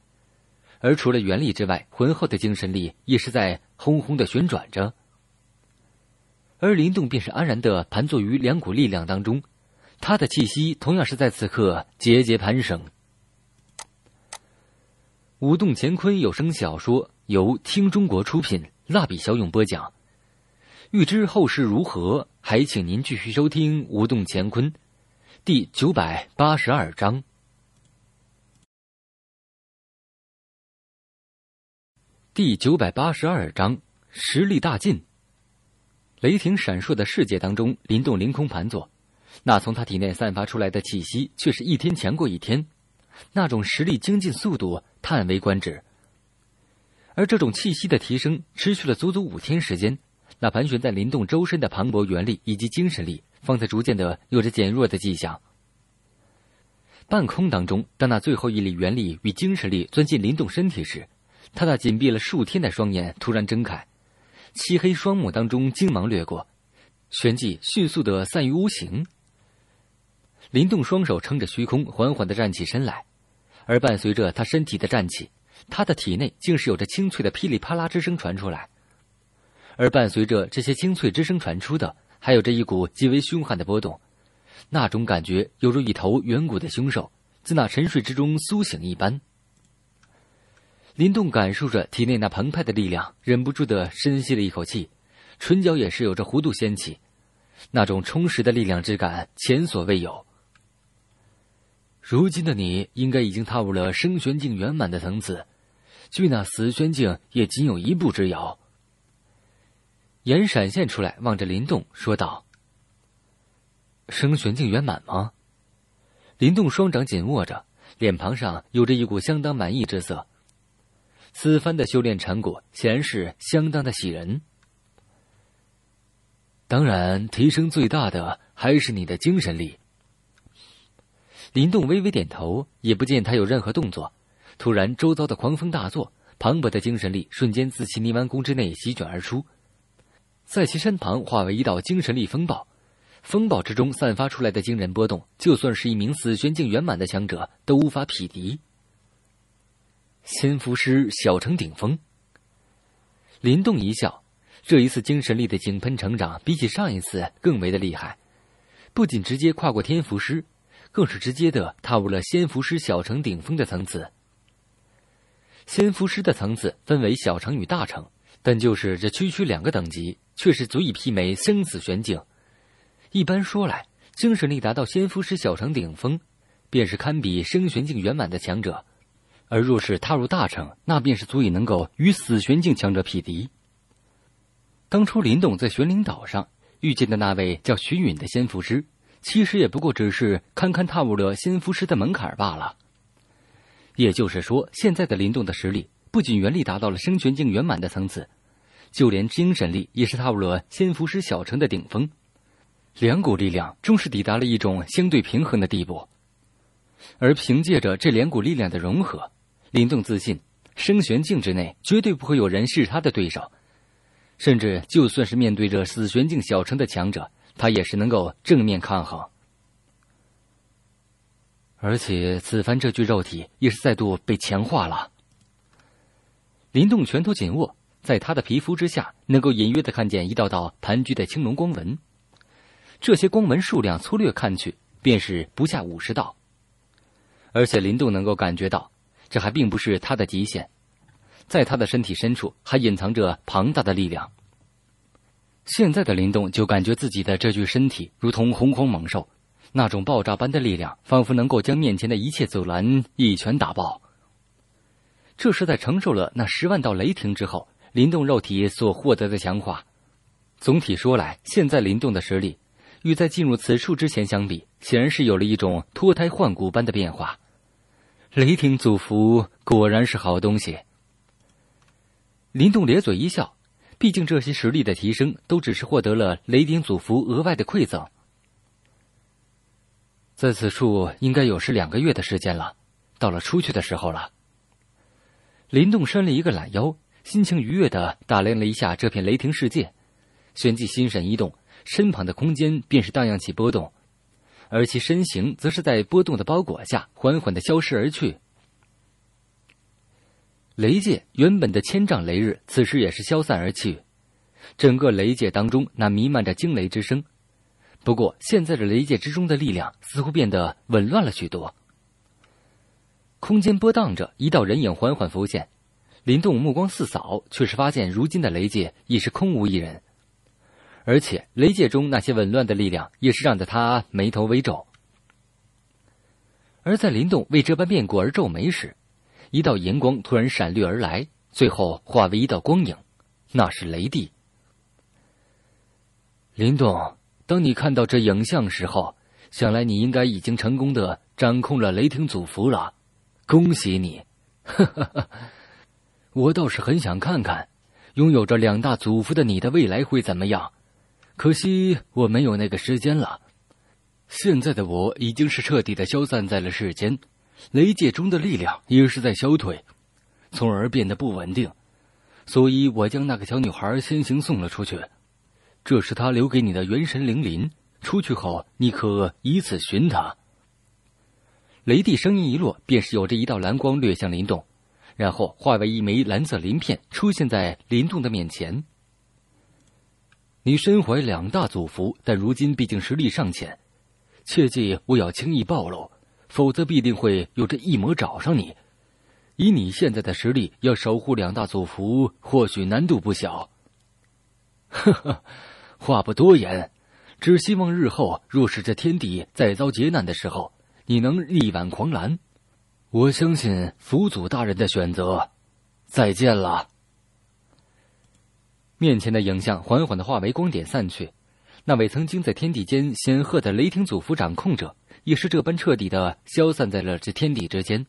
而除了原力之外，浑厚的精神力也是在轰轰的旋转着。而林动便是安然的盘坐于两股力量当中，他的气息同样是在此刻节节攀升。《舞动乾坤》有声小说由听中国出品，蜡笔小勇播讲。欲知后事如何，还请您继续收听《舞动乾坤》第九百八十二章。第九百八十二章，实力大进。雷霆闪烁的世界当中，林动凌空盘坐，那从他体内散发出来的气息却是一天强过一天，那种实力精进速度叹为观止。而这种气息的提升持续了足足五天时间，那盘旋在林动周身的磅礴元力以及精神力，方才逐渐的有着减弱的迹象。半空当中，当那最后一粒元力与精神力钻进林动身体时，他那紧闭了数天的双眼突然睁开。漆黑双目当中，精芒掠过，旋即迅速的散于无形。林动双手撑着虚空，缓缓的站起身来，而伴随着他身体的站起，他的体内竟是有着清脆的噼里啪啦之声传出来。而伴随着这些清脆之声传出的，还有着一股极为凶悍的波动，那种感觉犹如一头远古的凶兽自那沉睡之中苏醒一般。林动感受着体内那澎湃的力量，忍不住的深吸了一口气，唇角也是有着弧度掀起，那种充实的力量之感前所未有。如今的你应该已经踏入了升玄境圆满的层次，距那死玄境也仅有一步之遥。眼闪现出来，望着林动说道：“升玄境圆满吗？”林动双掌紧握着，脸庞上有着一股相当满意之色。此番的修炼成果显然是相当的喜人。当然，提升最大的还是你的精神力。林动微微点头，也不见他有任何动作。突然，周遭的狂风大作，磅礴的精神力瞬间自其泥丸宫之内席卷而出，在其身旁化为一道精神力风暴。风暴之中散发出来的惊人波动，就算是一名死玄境圆满的强者都无法匹敌。仙符师小成顶峰。林动一笑，这一次精神力的井喷成长，比起上一次更为的厉害，不仅直接跨过天符师，更是直接的踏入了仙符师小成顶峰的层次。仙符师的层次分为小成与大成，但就是这区区两个等级，却是足以媲美生死玄境。一般说来，精神力达到仙符师小成顶峰，便是堪比生玄境圆满的强者。而若是踏入大城，那便是足以能够与死玄境强者匹敌。当初林动在玄灵岛上遇见的那位叫徐允的仙符师，其实也不过只是堪堪踏入了仙符师的门槛罢了。也就是说，现在的林动的实力不仅元力达到了生玄境圆满的层次，就连精神力也是踏入了仙符师小城的顶峰，两股力量终是抵达了一种相对平衡的地步。而凭借着这两股力量的融合，林动自信，升玄境之内绝对不会有人是他的对手，甚至就算是面对着死玄境小城的强者，他也是能够正面抗衡。而且此番这具肉体也是再度被强化了。林动拳头紧握，在他的皮肤之下，能够隐约的看见一道道盘踞的青龙光纹，这些光纹数量粗略看去，便是不下五十道。而且林动能够感觉到。这还并不是他的极限，在他的身体深处还隐藏着庞大的力量。现在的林动就感觉自己的这具身体如同洪荒猛兽，那种爆炸般的力量，仿佛能够将面前的一切阻拦一拳打爆。这是在承受了那十万道雷霆之后，林动肉体所获得的强化。总体说来，现在林动的实力与在进入此处之前相比，显然是有了一种脱胎换骨般的变化。雷霆祖符果然是好东西。林动咧嘴一笑，毕竟这些实力的提升都只是获得了雷霆祖符额外的馈赠。在此处应该有是两个月的时间了，到了出去的时候了。林动伸了一个懒腰，心情愉悦的打量了一下这片雷霆世界，旋即心神一动，身旁的空间便是荡漾起波动。而其身形则是在波动的包裹下缓缓的消失而去。雷界原本的千丈雷日，此时也是消散而去。整个雷界当中那弥漫着惊雷之声，不过现在的雷界之中的力量似乎变得紊乱了许多。空间波荡着一道人影缓缓浮现，林动目光四扫，却是发现如今的雷界已是空无一人。而且雷界中那些紊乱的力量也是让得他眉头微皱。而在林动为这般变故而皱眉时，一道银光突然闪掠而来，最后化为一道光影，那是雷帝。林动，当你看到这影像时候，想来你应该已经成功的掌控了雷霆祖符了，恭喜你！哈哈，我倒是很想看看，拥有着两大祖符的你的未来会怎么样。可惜我没有那个时间了，现在的我已经是彻底的消散在了世间，雷界中的力量也是在消退，从而变得不稳定，所以我将那个小女孩先行送了出去，这是她留给你的元神灵鳞，出去后你可以此寻她。雷帝声音一落，便是有着一道蓝光掠向林动，然后化为一枚蓝色鳞片出现在林动的面前。你身怀两大祖符，但如今毕竟实力尚浅，切记勿要轻易暴露，否则必定会有这异魔找上你。以你现在的实力，要守护两大祖符，或许难度不小。呵 呵，话不多言，只希望日后若是这天地再遭劫难的时候，你能力挽狂澜。我相信佛祖大人的选择。再见了。面前的影像缓缓的化为光点散去，那位曾经在天地间显赫的雷霆祖父掌控者，也是这般彻底的消散在了这天地之间。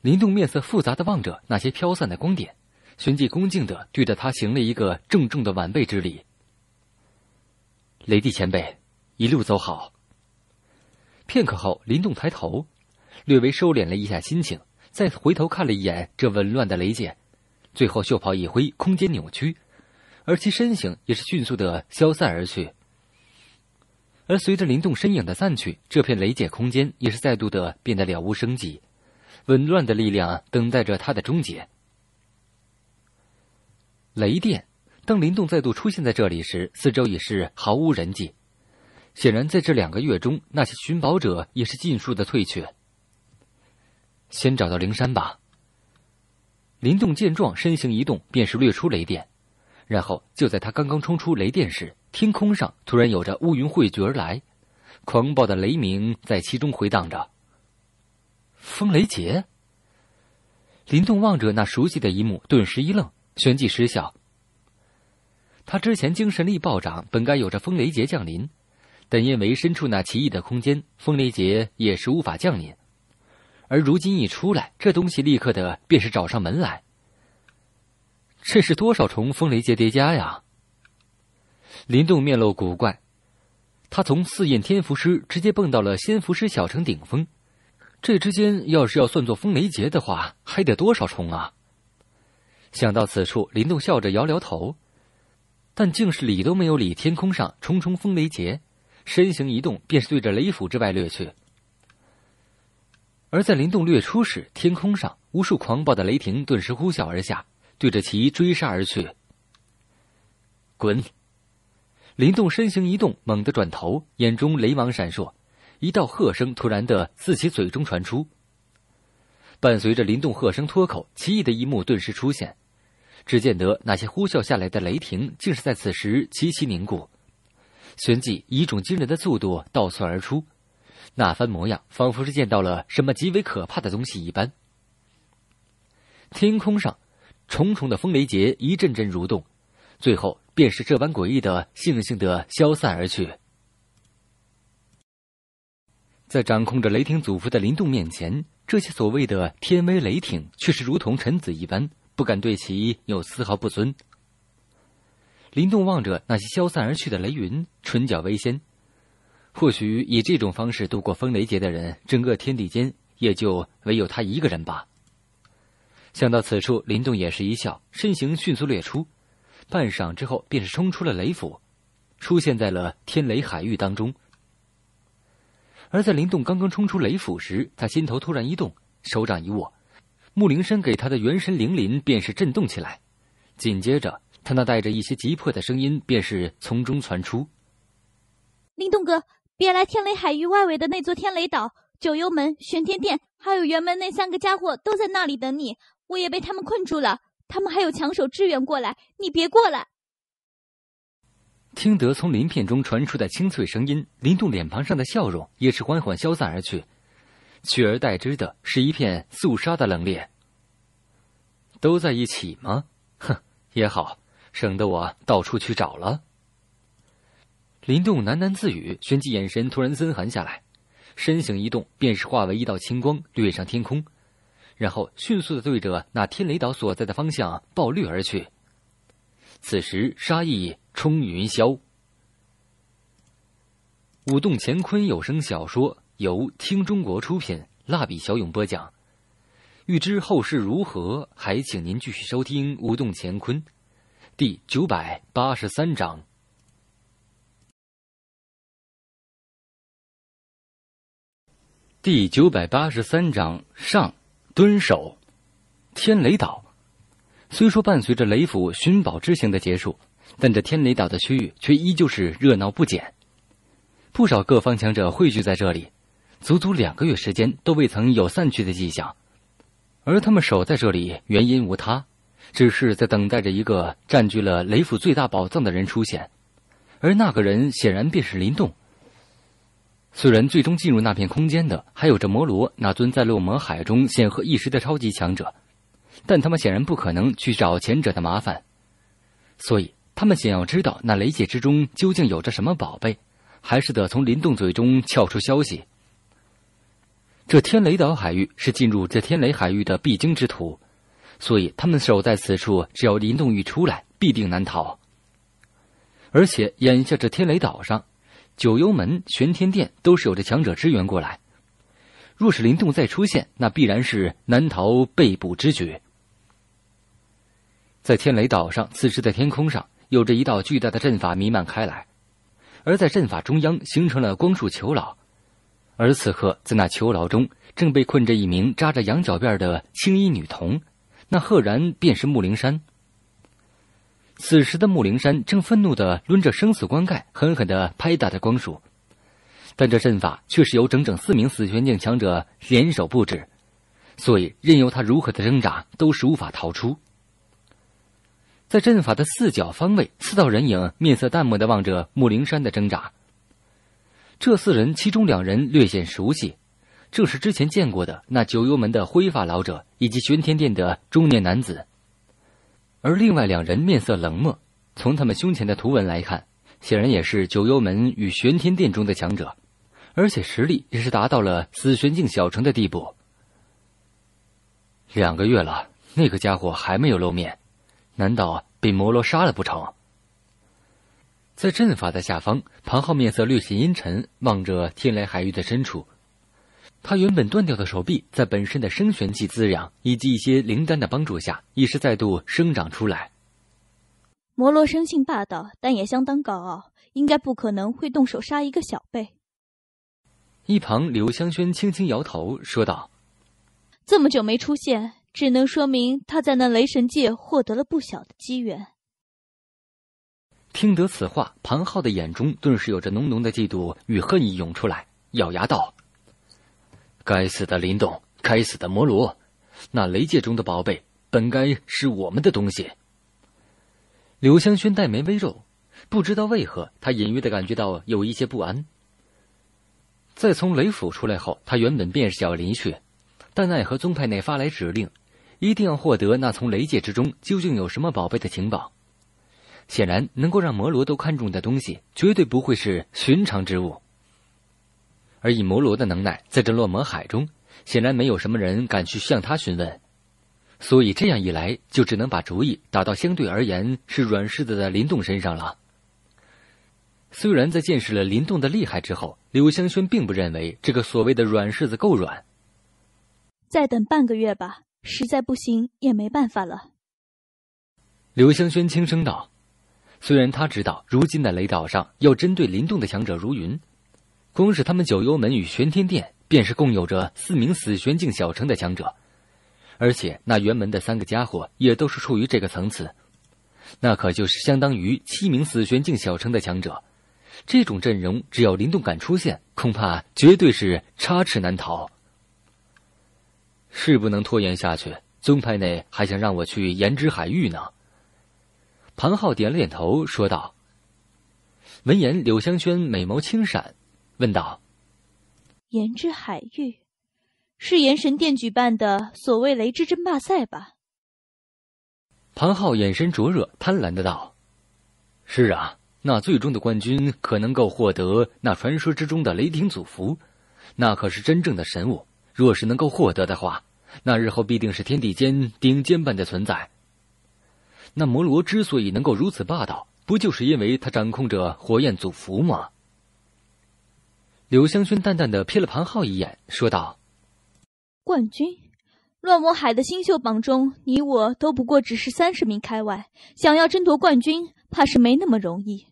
林动面色复杂的望着那些飘散的光点，旋即恭敬的对着他行了一个郑重的晚辈之礼：“雷帝前辈，一路走好。”片刻后，林动抬头，略微收敛了一下心情，再回头看了一眼这紊乱的雷界。最后，袖袍一挥，空间扭曲，而其身形也是迅速的消散而去。而随着林动身影的散去，这片雷界空间也是再度的变得了无生机，紊乱的力量等待着它的终结。雷电，当林动再度出现在这里时，四周已是毫无人迹，显然在这两个月中，那些寻宝者也是尽数的退却。先找到灵山吧。林动见状，身形一动，便是掠出雷电。然后就在他刚刚冲出雷电时，天空上突然有着乌云汇聚而来，狂暴的雷鸣在其中回荡着。风雷劫！林动望着那熟悉的一幕，顿时一愣，旋即失笑。他之前精神力暴涨，本该有着风雷劫降临，但因为身处那奇异的空间，风雷劫也是无法降临。而如今一出来，这东西立刻的便是找上门来。这是多少重风雷劫叠加呀？林动面露古怪，他从四印天符师直接蹦到了仙符师小城顶峰，这之间要是要算作风雷劫的话，还得多少重啊？想到此处，林动笑着摇摇头，但竟是理都没有理天空上重重风雷劫，身形一动，便是对着雷府之外掠去。而在林动掠出时，天空上无数狂暴的雷霆顿时呼啸而下，对着其追杀而去。滚！林动身形一动，猛地转头，眼中雷芒闪烁，一道喝声突然的自其嘴中传出。伴随着林动喝声脱口，奇异的一幕顿时出现：只见得那些呼啸下来的雷霆，竟是在此时齐齐凝固，旋即以一种惊人的速度倒窜而出。那番模样，仿佛是见到了什么极为可怕的东西一般。天空上，重重的风雷劫一阵阵蠕动，最后便是这般诡异的、悻悻的消散而去。在掌控着雷霆祖符的林动面前，这些所谓的天威雷霆，却是如同臣子一般，不敢对其有丝毫不尊。林动望着那些消散而去的雷云，唇角微掀。或许以这种方式度过风雷劫的人，整个天地间也就唯有他一个人吧。想到此处，林动也是一笑，身形迅速掠出，半晌之后，便是冲出了雷府，出现在了天雷海域当中。而在林动刚刚冲出雷府时，他心头突然一动，手掌一握，穆灵山给他的元神灵鳞便是震动起来，紧接着，他那带着一些急迫的声音便是从中传出：“林动哥。”别来天雷海域外围的那座天雷岛，九幽门、玄天殿，还有元门那三个家伙都在那里等你。我也被他们困住了，他们还有强手支援过来。你别过来！听得从鳞片中传出的清脆声音，林动脸庞上的笑容也是缓缓消散而去，取而代之的是一片肃杀的冷冽。都在一起吗？哼，也好，省得我到处去找了。林动喃喃自语，旋即眼神突然森寒下来，身形一动，便是化为一道青光掠上天空，然后迅速的对着那天雷岛所在的方向暴掠而去。此时，杀意冲云霄。《舞动乾坤》有声小说由听中国出品，蜡笔小勇播讲。欲知后事如何，还请您继续收听《舞动乾坤》第九百八十三章。第九百八十三章上蹲守天雷岛。虽说伴随着雷府寻宝之行的结束，但这天雷岛的区域却依旧是热闹不减。不少各方强者汇聚在这里，足足两个月时间都未曾有散去的迹象。而他们守在这里，原因无他，只是在等待着一个占据了雷府最大宝藏的人出现。而那个人，显然便是林动。虽然最终进入那片空间的还有着摩罗那尊在洛魔海中显赫一时的超级强者，但他们显然不可能去找前者的麻烦，所以他们想要知道那雷界之中究竟有着什么宝贝，还是得从林动嘴中撬出消息。这天雷岛海域是进入这天雷海域的必经之途，所以他们守在此处，只要林动一出来，必定难逃。而且眼下这天雷岛上。九幽门、玄天殿都是有着强者支援过来。若是林动再出现，那必然是难逃被捕之局。在天雷岛上，此时的天空上有着一道巨大的阵法弥漫开来，而在阵法中央形成了光束囚牢。而此刻，在那囚牢中正被困着一名扎着羊角辫的青衣女童，那赫然便是木灵山。此时的木灵山正愤怒的抡着生死棺盖，狠狠的拍打着光束，但这阵法却是由整整四名死玄境强者联手布置，所以任由他如何的挣扎，都是无法逃出。在阵法的四角方位，四道人影面色淡漠的望着木灵山的挣扎。这四人其中两人略显熟悉，正是之前见过的那九幽门的灰发老者以及玄天殿的中年男子。而另外两人面色冷漠，从他们胸前的图文来看，显然也是九幽门与玄天殿中的强者，而且实力也是达到了死玄境小城的地步。两个月了，那个家伙还没有露面，难道被摩罗杀了不成？在阵法的下方，庞浩面色略显阴沉，望着天雷海域的深处。他原本断掉的手臂，在本身的生玄气滋养以及一些灵丹的帮助下，已是再度生长出来。摩罗生性霸道，但也相当高傲，应该不可能会动手杀一个小辈。一旁柳香轩轻轻摇头说道：“这么久没出现，只能说明他在那雷神界获得了不小的机缘。”听得此话，庞浩的眼中顿时有着浓浓的嫉妒与恨意涌出来，咬牙道。该死的林动，该死的摩罗！那雷界中的宝贝本该是我们的东西。柳香轩黛眉微皱，不知道为何，他隐约的感觉到有一些不安。在从雷府出来后，他原本便是想要离去，但奈何宗派内发来指令，一定要获得那从雷界之中究竟有什么宝贝的情报。显然，能够让摩罗都看中的东西，绝对不会是寻常之物。而以摩罗的能耐，在这落魔海中，显然没有什么人敢去向他询问，所以这样一来，就只能把主意打到相对而言是软柿子的林动身上了。虽然在见识了林动的厉害之后，柳香轩并不认为这个所谓的软柿子够软。再等半个月吧，实在不行也没办法了。柳香轩轻声道：“虽然他知道，如今的雷岛上要针对林动的强者如云。”光是他们九幽门与玄天殿，便是共有着四名死玄境小城的强者，而且那元门的三个家伙也都是处于这个层次，那可就是相当于七名死玄境小城的强者。这种阵容，只要林动敢出现，恐怕绝对是插翅难逃。是不能拖延下去，宗派内还想让我去炎之海域呢。庞浩点了点头，说道。闻言，柳香轩美眸轻闪。问道：“炎之海域，是炎神殿举办的所谓雷之争霸赛吧？”庞浩眼神灼热，贪婪的道：“是啊，那最终的冠军可能够获得那传说之中的雷霆祖符，那可是真正的神物。若是能够获得的话，那日后必定是天地间顶尖般的存在。那摩罗之所以能够如此霸道，不就是因为他掌控着火焰祖符吗？”刘香薰淡淡的瞥了庞浩一眼，说道：“冠军，乱魔海的新秀榜中，你我都不过只是三十名开外，想要争夺冠军，怕是没那么容易。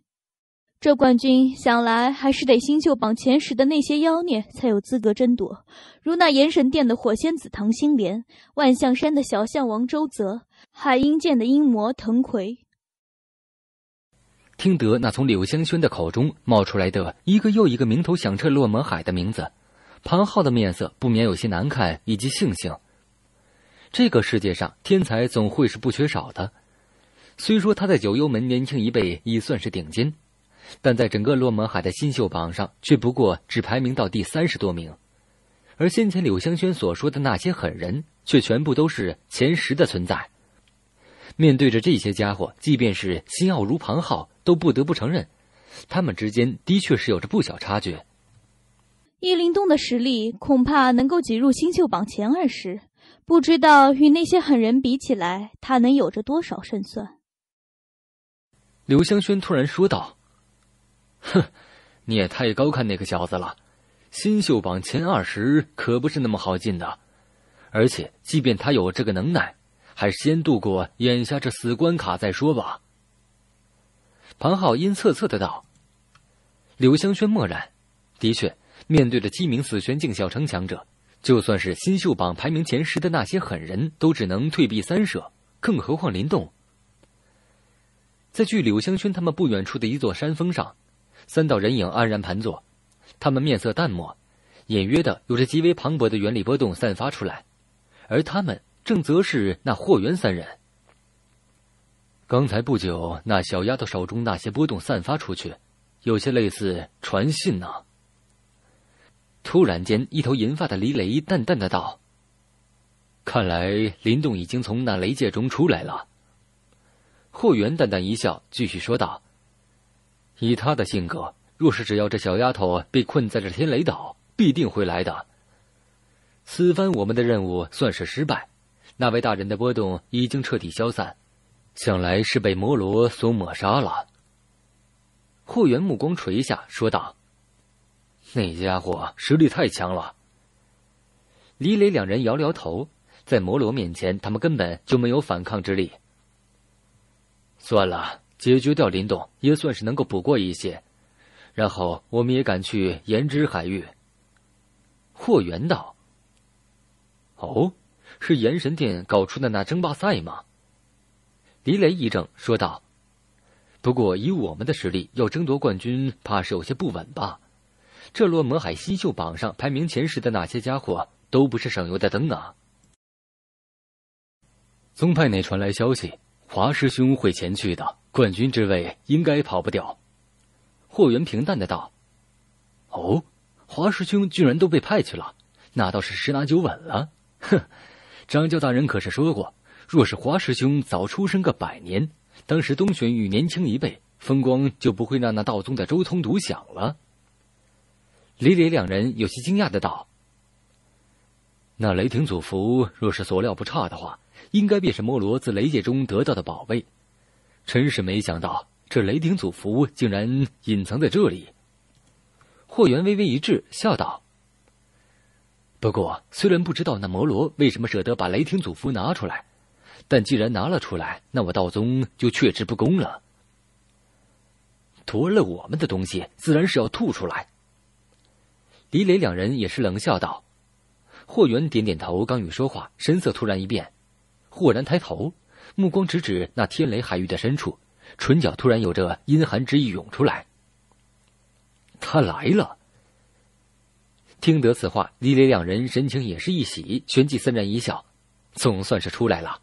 这冠军想来还是得新秀榜前十的那些妖孽才有资格争夺，如那炎神殿的火仙子唐心莲，万象山的小象王周泽，海鹰剑的鹰魔藤葵，听得那从柳香轩的口中冒出来的一个又一个名头响彻洛门海的名字，庞浩的面色不免有些难看，以及悻悻。这个世界上天才总会是不缺少的，虽说他在九幽门年轻一辈已算是顶尖，但在整个洛门海的新秀榜上却不过只排名到第三十多名，而先前柳香轩所说的那些狠人，却全部都是前十的存在。面对着这些家伙，即便是心傲如庞浩，都不得不承认，他们之间的确是有着不小差距。叶林冬的实力恐怕能够挤入新秀榜前二十，不知道与那些狠人比起来，他能有着多少胜算？刘香轩突然说道：“哼，你也太高看那个小子了。新秀榜前二十可不是那么好进的，而且即便他有这个能耐。”还是先度过眼下这死关卡再说吧。”庞浩阴恻恻的道。柳香轩默然。的确，面对着七名死玄境小城强者，就算是新秀榜排名前十的那些狠人都只能退避三舍，更何况林动。在距柳香轩他们不远处的一座山峰上，三道人影安然盘坐，他们面色淡漠，隐约的有着极为磅礴的原力波动散发出来，而他们。正则是那霍元三人。刚才不久，那小丫头手中那些波动散发出去，有些类似传信呢。突然间，一头银发的李雷淡淡的道：“看来林动已经从那雷界中出来了。”霍元淡淡一笑，继续说道：“以他的性格，若是只要这小丫头被困在这天雷岛，必定会来的。此番我们的任务算是失败。”那位大人的波动已经彻底消散，想来是被摩罗所抹杀了。霍元目光垂下，说道：“那家伙实力太强了。”李磊两人摇摇头，在摩罗面前，他们根本就没有反抗之力。算了，解决掉林动也算是能够补过一些，然后我们也赶去盐之海域。霍元道：“哦。”是炎神殿搞出的那争霸赛吗？李雷一怔，说道：“不过以我们的实力，要争夺冠军，怕是有些不稳吧？这落魔海新秀榜上排名前十的那些家伙，都不是省油的灯啊！”宗派内传来消息，华师兄会前去的，冠军之位应该跑不掉。”霍元平淡的道：“哦，华师兄居然都被派去了，那倒是十拿九稳了。”哼。掌教大人可是说过，若是华师兄早出生个百年，当时东玄玉年轻一辈风光就不会让那道宗的周通独享了。李磊两人有些惊讶的道：“那雷霆祖符若是所料不差的话，应该便是摩罗自雷界中得到的宝贝。真是没想到，这雷霆祖符竟然隐藏在这里。”霍元微微一滞，笑道。不过，虽然不知道那摩罗为什么舍得把雷霆祖符拿出来，但既然拿了出来，那我道宗就却之不恭了。夺了我们的东西，自然是要吐出来。李磊两人也是冷笑道：“霍元点点头，刚欲说话，神色突然一变，豁然抬头，目光直指那天雷海域的深处，唇角突然有着阴寒之意涌出来。他来了。”听得此话，李雷两人神情也是一喜，旋即森然一笑：“总算是出来了，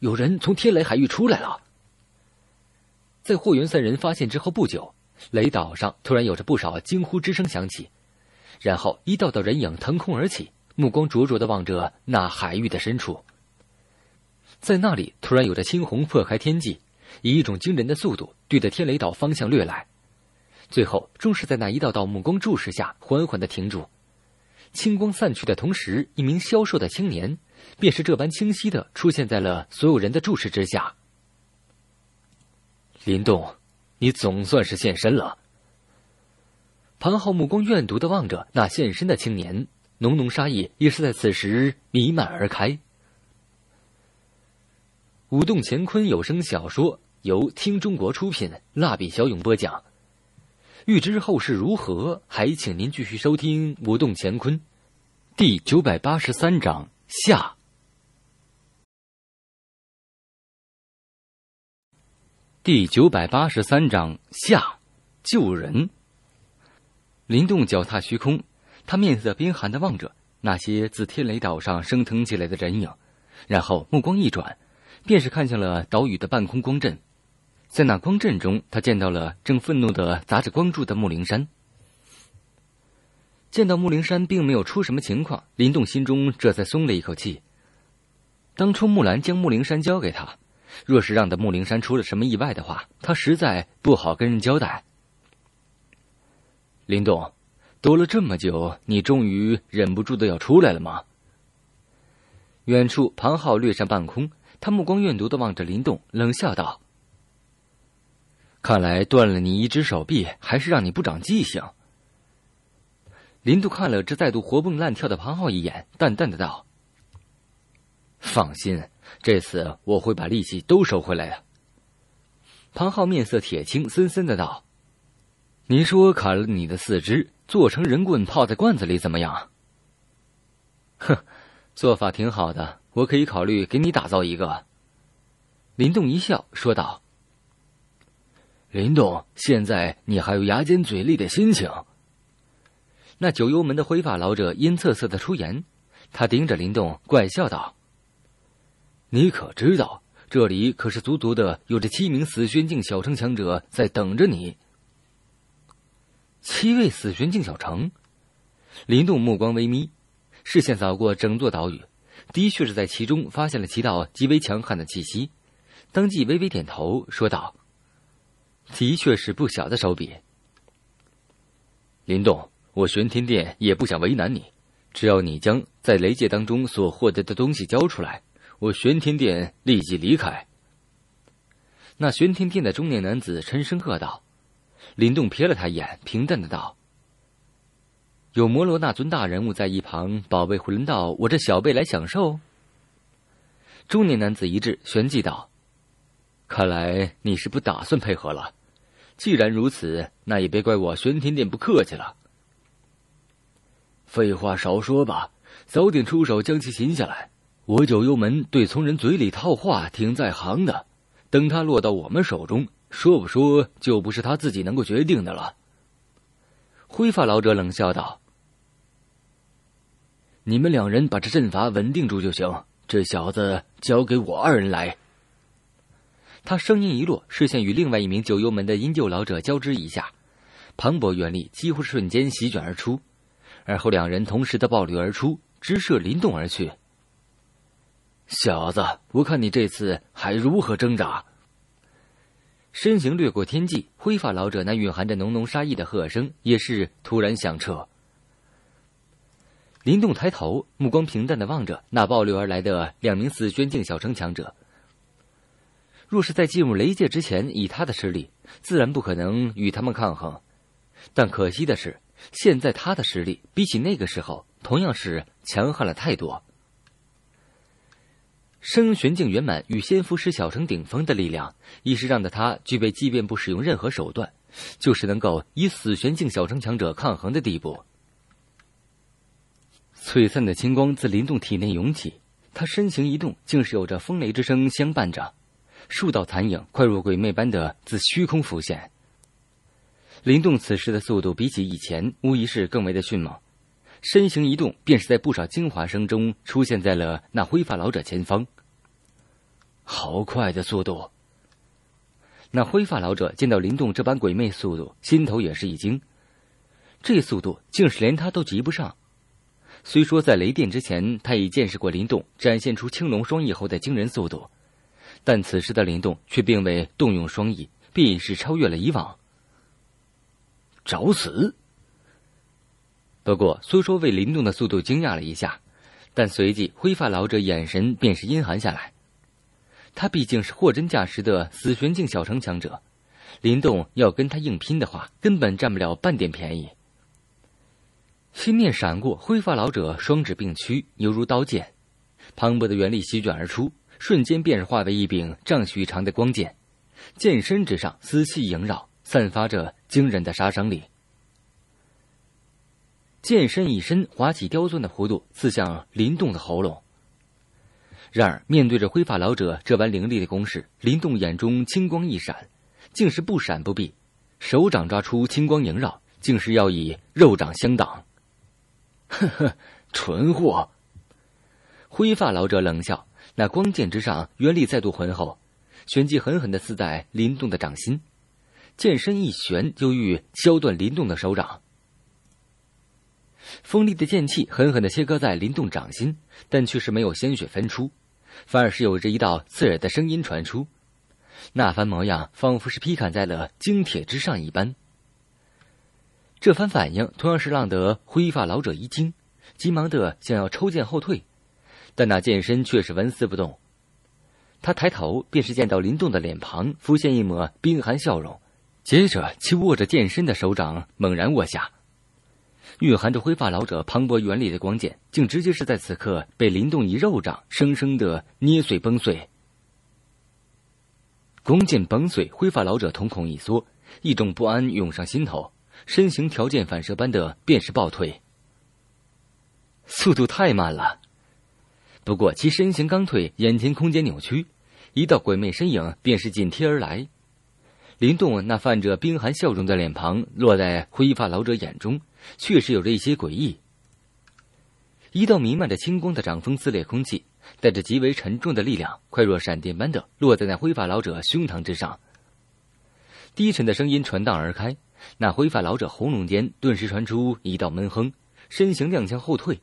有人从天雷海域出来了。”在霍元三人发现之后不久，雷岛上突然有着不少惊呼之声响起，然后一道道人影腾空而起，目光灼灼的望着那海域的深处。在那里，突然有着青红破开天际，以一种惊人的速度对着天雷岛方向掠来。最后，终是在那一道道目光注视下缓缓的停住，青光散去的同时，一名消瘦的青年，便是这般清晰的出现在了所有人的注视之下。林动，你总算是现身了。庞浩目光怨毒的望着那现身的青年，浓浓杀意也是在此时弥漫而开。《舞动乾坤》有声小说由听中国出品，蜡笔小勇播讲。欲知后事如何，还请您继续收听《武动乾坤》第九百八十三章下。第九百八十三章下，救人。林动脚踏虚空，他面色冰寒的望着那些自天雷岛上升腾起来的人影，然后目光一转，便是看向了岛屿的半空光阵。在那光阵中，他见到了正愤怒的砸着光柱的木灵山。见到木灵山并没有出什么情况，林动心中这才松了一口气。当初木兰将木灵山交给他，若是让的木灵山出了什么意外的话，他实在不好跟人交代。林动，躲了这么久，你终于忍不住的要出来了吗？远处，庞浩略上半空，他目光怨毒的望着林动，冷笑道。看来断了你一只手臂，还是让你不长记性。林动看了这再度活蹦乱跳的庞浩一眼，淡淡的道：“放心，这次我会把力气都收回来的。”庞浩面色铁青，森森的道：“您说砍了你的四肢，做成人棍，泡在罐子里怎么样？”“哼，做法挺好的，我可以考虑给你打造一个。”林动一笑说道。林动，现在你还有牙尖嘴利的心情？那九幽门的灰发老者阴恻恻的出言，他盯着林动，怪笑道：“你可知道，这里可是足足的有着七名死玄境小城强者在等着你。”七位死玄境小城，林动目光微眯，视线扫过整座岛屿，的确是在其中发现了几道极为强悍的气息，当即微微点头说道。的确是不小的手笔。林动，我玄天殿也不想为难你，只要你将在雷界当中所获得的东西交出来，我玄天殿立即离开。那玄天殿的中年男子沉声喝道：“林动，瞥了他一眼，平淡的道：‘有摩罗那尊大人物在一旁，宝贝魂道，我这小辈来享受。’”中年男子一滞，旋即道：“看来你是不打算配合了。”既然如此，那也别怪我玄天殿不客气了。废话少说吧，早点出手将其擒下来。我九幽门对从人嘴里套话挺在行的，等他落到我们手中，说不说就不是他自己能够决定的了。灰发老者冷笑道：“你们两人把这阵法稳定住就行，这小子交给我二人来。”他声音一落，视线与另外一名九幽门的阴鹫老者交织一下，磅礴元力几乎是瞬间席卷而出，而后两人同时的暴掠而出，直射林动而去。小子，我看你这次还如何挣扎！身形掠过天际，灰发老者那蕴含着浓浓杀意的喝声也是突然响彻。林动抬头，目光平淡的望着那暴掠而来的两名死宣境小城强者。若是在进入雷界之前，以他的实力，自然不可能与他们抗衡。但可惜的是，现在他的实力比起那个时候，同样是强悍了太多。升玄境圆满与仙符师小成顶峰的力量，一时让的他具备，即便不使用任何手段，就是能够与死玄境小成强者抗衡的地步。璀璨的青光自林动体内涌起，他身形一动，竟是有着风雷之声相伴着。数道残影快若鬼魅般的自虚空浮现。林动此时的速度比起以前无疑是更为的迅猛，身形一动便是在不少精华声中出现在了那灰发老者前方。好快的速度！那灰发老者见到林动这般鬼魅速度，心头也是一惊，这速度竟是连他都及不上。虽说在雷电之前，他已见识过林动展现出青龙双翼后的惊人速度。但此时的林动却并未动用双翼，便已是超越了以往。找死！不过虽说为林动的速度惊讶了一下，但随即灰发老者眼神便是阴寒下来。他毕竟是货真价实的死玄境小城强者，林动要跟他硬拼的话，根本占不了半点便宜。心念闪过，灰发老者双指并屈，犹如刀剑，磅礴的元力席卷而出。瞬间便是化为一柄丈许长的光剑，剑身之上丝气萦绕，散发着惊人的杀伤力。剑身一伸，划起刁钻的弧度，刺向林动的喉咙。然而，面对着灰发老者这般凌厉的攻势，林动眼中青光一闪，竟是不闪不避，手掌抓出青光萦绕，竟是要以肉掌相挡。呵呵，蠢货！灰发老者冷笑。那光剑之上，元力再度浑厚，旋即狠狠的刺在林动的掌心，剑身一旋就欲削断林动的手掌。锋利的剑气狠狠的切割在林动掌心，但却是没有鲜血喷出，反而是有着一道刺耳的声音传出。那番模样仿佛是劈砍在了精铁之上一般。这番反应同样是让得灰发老者一惊，急忙的想要抽剑后退。但那剑身却是纹丝不动。他抬头，便是见到林动的脸庞浮现一抹冰寒笑容，接着其握着剑身的手掌猛然握下，蕴含着灰发老者磅礴原力的光剑，竟直接是在此刻被林动以肉掌生生的捏碎崩碎。光剑崩碎，灰发老者瞳孔一缩，一种不安涌上心头，身形条件反射般的便是暴退。速度太慢了。不过，其身形刚退，眼前空间扭曲，一道鬼魅身影便是紧贴而来。林动那泛着冰寒笑容的脸庞落在灰发老者眼中，确实有着一些诡异。一道弥漫着青光的掌风撕裂空气，带着极为沉重的力量，快若闪电般的落在那灰发老者胸膛之上。低沉的声音传荡而开，那灰发老者喉咙间顿时传出一道闷哼，身形踉跄后退。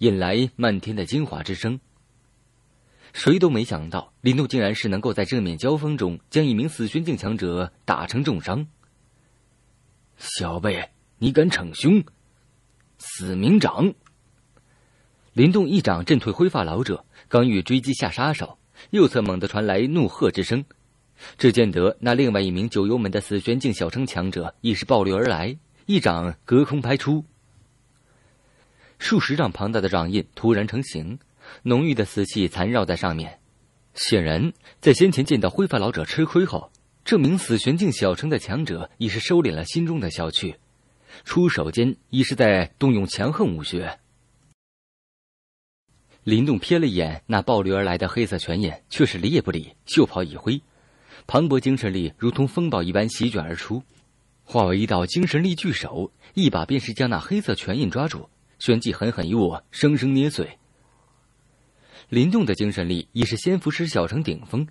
引来漫天的精华之声。谁都没想到，林动竟然是能够在正面交锋中将一名死玄境强者打成重伤。小辈，你敢逞凶？死明掌！林动一掌震退灰发老者，刚欲追击下杀手，右侧猛地传来怒喝之声。只见得那另外一名九幽门的死玄境小生强者，一时暴掠而来，一掌隔空拍出。数十丈庞大的掌印突然成型，浓郁的死气缠绕在上面。显然，在先前见到灰发老者吃亏后，这名死玄境小城的强者已是收敛了心中的小觑，出手间已是在动用强横武学。林动瞥了一眼那暴掠而来的黑色拳印，却是理也不理，袖袍一挥，磅礴精神力如同风暴一般席卷而出，化为一道精神力巨手，一把便是将那黑色拳印抓住。旋即狠狠一握，生生捏碎。林动的精神力已是仙符师小城顶峰，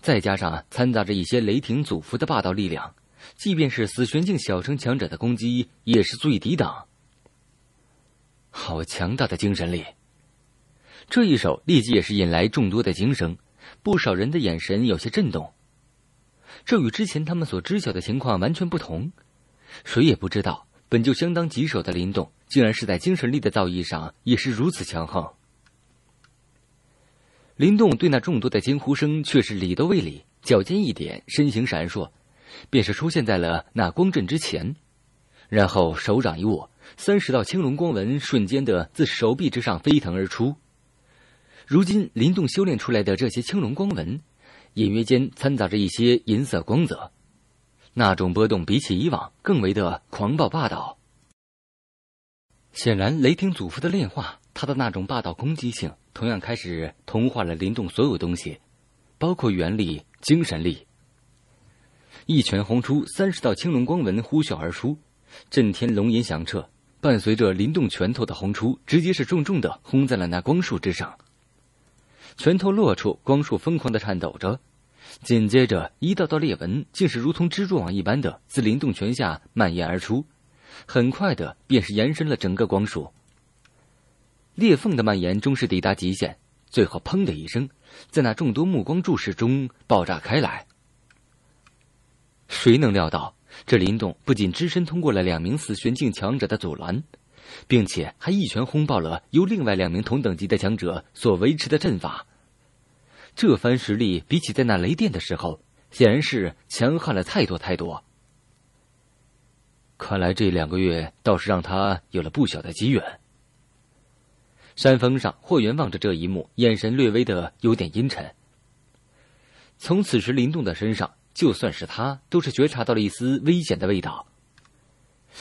再加上掺杂着一些雷霆祖符的霸道力量，即便是死玄境小城强者的攻击，也是足以抵挡。好强大的精神力！这一手立即也是引来众多的惊声，不少人的眼神有些震动。这与之前他们所知晓的情况完全不同，谁也不知道。本就相当棘手的林动，竟然是在精神力的造诣上也是如此强横。林动对那众多的惊呼声却是理都未理，脚尖一点，身形闪烁，便是出现在了那光阵之前。然后手掌一握，三十道青龙光纹瞬间的自手臂之上飞腾而出。如今林动修炼出来的这些青龙光纹，隐约间掺杂着一些银色光泽。那种波动比起以往更为的狂暴霸道。显然，雷霆祖父的炼化，他的那种霸道攻击性同样开始同化了林动所有东西，包括原力、精神力。一拳轰出，三十道青龙光纹呼啸而出，震天龙吟响彻。伴随着林动拳头的轰出，直接是重重的轰在了那光束之上。拳头落处，光束疯狂的颤抖着。紧接着，一道道裂纹竟是如同蜘蛛网一般的自灵动泉下蔓延而出，很快的便是延伸了整个光束。裂缝的蔓延终是抵达极限，最后砰的一声，在那众多目光注视中爆炸开来。谁能料到，这灵动不仅只身通过了两名死玄境强者的阻拦，并且还一拳轰爆了由另外两名同等级的强者所维持的阵法。这番实力比起在那雷电的时候，显然是强悍了太多太多。看来这两个月倒是让他有了不小的机缘。山峰上，霍元望着这一幕，眼神略微的有点阴沉。从此时林动的身上，就算是他，都是觉察到了一丝危险的味道。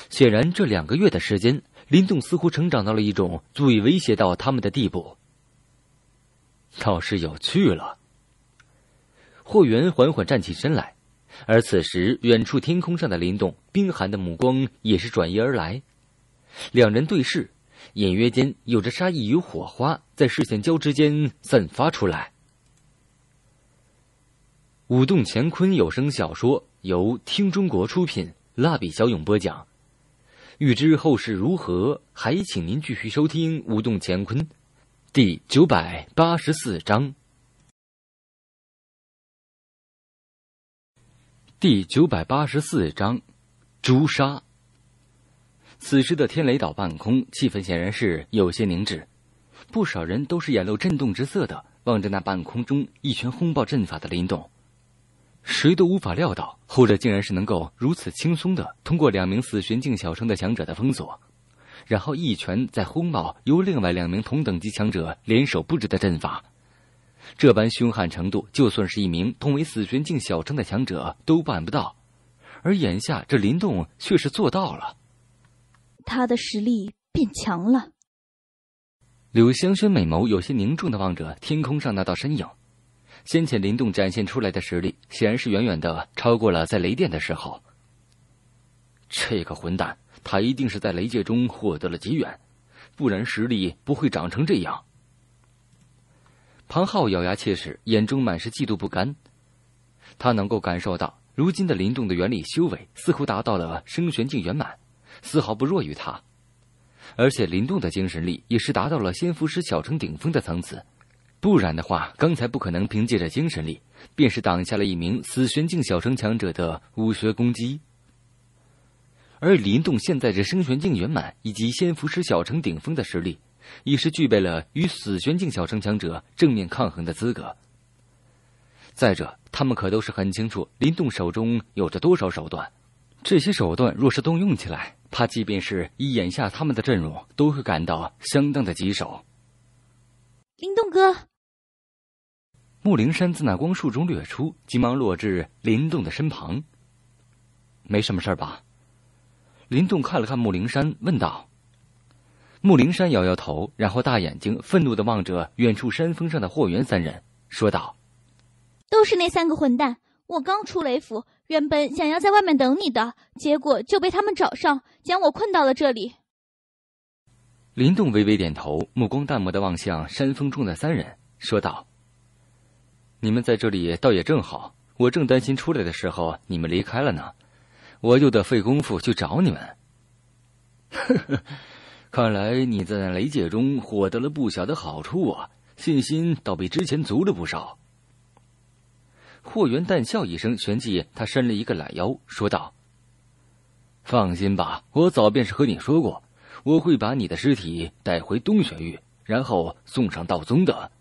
显然，这两个月的时间，林动似乎成长到了一种足以威胁到他们的地步。倒是有趣了。霍元缓缓站起身来，而此时远处天空上的林动，冰寒的目光也是转移而来，两人对视，隐约间有着杀意与火花在视线交织间散发出来。《舞动乾坤》有声小说由听中国出品，蜡笔小勇播讲。欲知后事如何，还请您继续收听《舞动乾坤》。第九百八十四章。第九百八十四章，诛杀。此时的天雷岛半空，气氛显然是有些凝滞，不少人都是眼露震动之色的望着那半空中一拳轰爆阵法的林动，谁都无法料到后者竟然是能够如此轻松的通过两名死玄境小生的强者的封锁。然后一拳再轰爆由另外两名同等级强者联手布置的阵法，这般凶悍程度，就算是一名同为死玄境小城的强者都办不到，而眼下这林动却是做到了。他的实力变强了。柳香轩美眸有些凝重的望着天空上那道身影，先前林动展现出来的实力，显然是远远的超过了在雷电的时候。这个混蛋！他一定是在雷界中获得了机缘，不然实力不会长成这样。庞浩咬牙切齿，眼中满是嫉妒不甘。他能够感受到，如今的林动的元力修为似乎达到了升玄境圆满，丝毫不弱于他。而且林动的精神力也是达到了仙符师小城顶峰的层次，不然的话，刚才不可能凭借着精神力，便是挡下了一名死玄境小城强者的武学攻击。而林动现在这升玄境圆满，以及仙符师小城顶峰的实力，已是具备了与死玄境小城强者正面抗衡的资格。再者，他们可都是很清楚林动手中有着多少手段，这些手段若是动用起来，怕即便是以眼下他们的阵容，都会感到相当的棘手。林动哥，木灵山自那光束中掠出，急忙落至林动的身旁。没什么事吧？林动看了看木灵山，问道：“木灵山摇摇头，然后大眼睛愤怒的望着远处山峰上的霍元三人，说道：‘都是那三个混蛋！我刚出雷府，原本想要在外面等你的，结果就被他们找上，将我困到了这里。’”林动微微点头，目光淡漠的望向山峰中的三人，说道：“你们在这里倒也正好，我正担心出来的时候你们离开了呢。”我就得费功夫去找你们。呵呵，看来你在雷界中获得了不小的好处啊，信心倒比之前足了不少。霍元淡笑一声，旋即他伸了一个懒腰，说道：“放心吧，我早便是和你说过，我会把你的尸体带回东玄域，然后送上道宗的。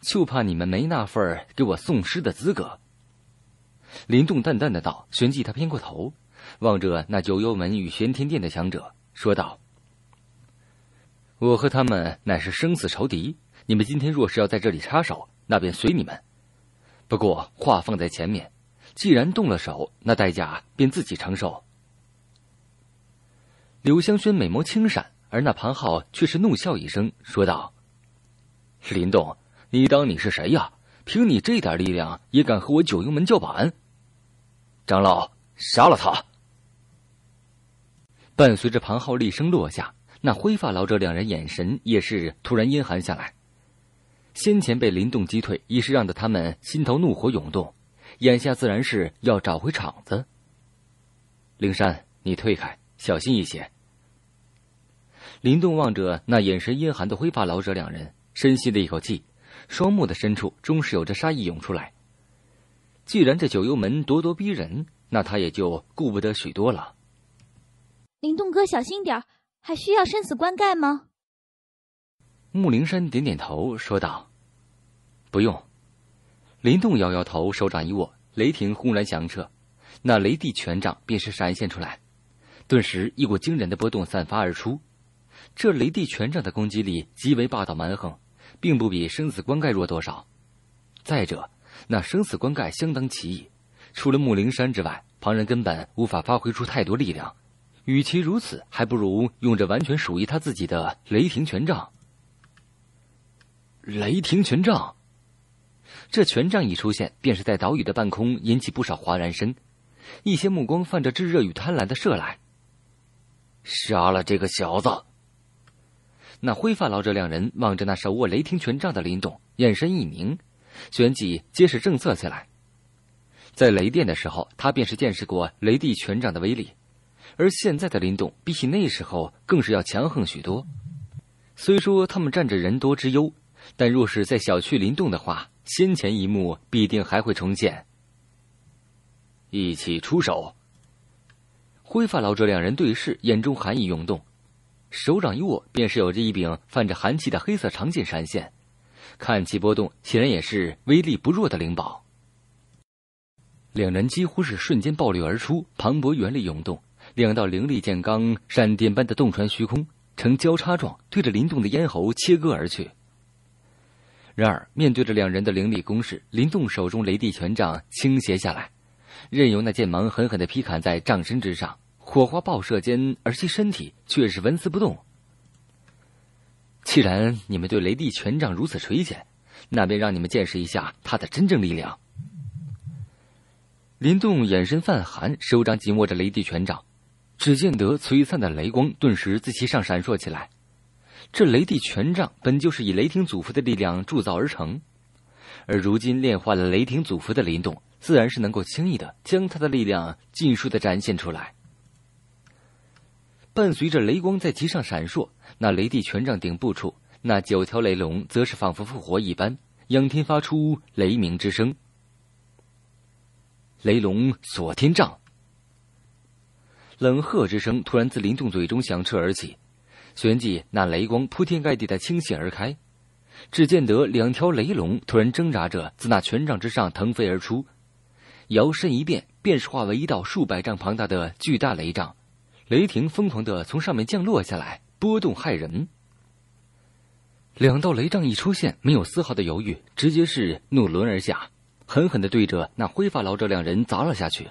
就怕你们没那份给我送尸的资格。”林动淡淡的道，旋即他偏过头，望着那九幽门与玄天殿的强者说道：“我和他们乃是生死仇敌，你们今天若是要在这里插手，那便随你们。不过话放在前面，既然动了手，那代价便自己承受。”柳香轩美眸轻闪，而那庞浩却是怒笑一声说道：“林动，你当你是谁呀？凭你这点力量，也敢和我九幽门叫板？”长老杀了他！伴随着庞浩厉声落下，那灰发老者两人眼神也是突然阴寒下来。先前被林动击退，已是让得他们心头怒火涌动，眼下自然是要找回场子。灵山，你退开，小心一些。林动望着那眼神阴寒的灰发老者两人，深吸了一口气，双目的深处终是有着杀意涌出来。既然这九幽门咄咄逼人，那他也就顾不得许多了。林动哥，小心点还需要生死棺盖吗？木灵山点点头，说道：“不用。”林动摇摇头，手掌一握，雷霆轰然响彻，那雷帝权杖便是闪现出来，顿时一股惊人的波动散发而出。这雷帝权杖的攻击力极为霸道蛮横，并不比生死棺盖弱多少。再者，那生死棺盖相当奇异，除了木灵山之外，旁人根本无法发挥出太多力量。与其如此，还不如用这完全属于他自己的雷霆权杖。雷霆权杖，这权杖一出现，便是在岛屿的半空引起不少哗然声，一些目光泛着炙热与贪婪的射来。杀了这个小子！那灰发老者两人望着那手握雷霆权杖的林动，眼神一凝。旋即皆是正色起来。在雷电的时候，他便是见识过雷帝拳掌的威力，而现在的林动比起那时候更是要强横许多。虽说他们占着人多之优，但若是在小觑林动的话，先前一幕必定还会重现。一起出手！灰发老者两人对视，眼中寒意涌动，手掌一握，便是有着一柄泛着寒气的黑色长剑闪现。看其波动，显然也是威力不弱的灵宝。两人几乎是瞬间暴掠而出，磅礴原力涌动，两道凌厉剑罡，闪电般的洞穿虚空，呈交叉状对着林动的咽喉切割而去。然而，面对着两人的凌厉攻势，林动手中雷帝权杖倾斜下来，任由那剑芒狠狠的劈砍在杖身之上，火花爆射间，而其身体却是纹丝不动。既然你们对雷帝权杖如此垂涎，那便让你们见识一下它的真正力量。林动眼神泛寒，手掌紧握着雷帝权杖，只见得璀璨的雷光顿时在其上闪烁起来。这雷帝权杖本就是以雷霆祖父的力量铸造而成，而如今炼化了雷霆祖父的林动，自然是能够轻易的将他的力量尽数的展现出来。伴随着雷光在其上闪烁。那雷帝权杖顶部处，那九条雷龙则是仿佛复活一般，仰天发出雷鸣之声。雷龙锁天杖！冷喝之声突然自林动嘴中响彻而起，旋即那雷光铺天盖地的倾泻而开。只见得两条雷龙突然挣扎着自那权杖之上腾飞而出，摇身一变，便是化为一道数百丈庞大的巨大雷杖，雷霆疯狂的从上面降落下来。波动骇人。两道雷杖一出现，没有丝毫的犹豫，直接是怒轮而下，狠狠的对着那灰发老者两人砸了下去。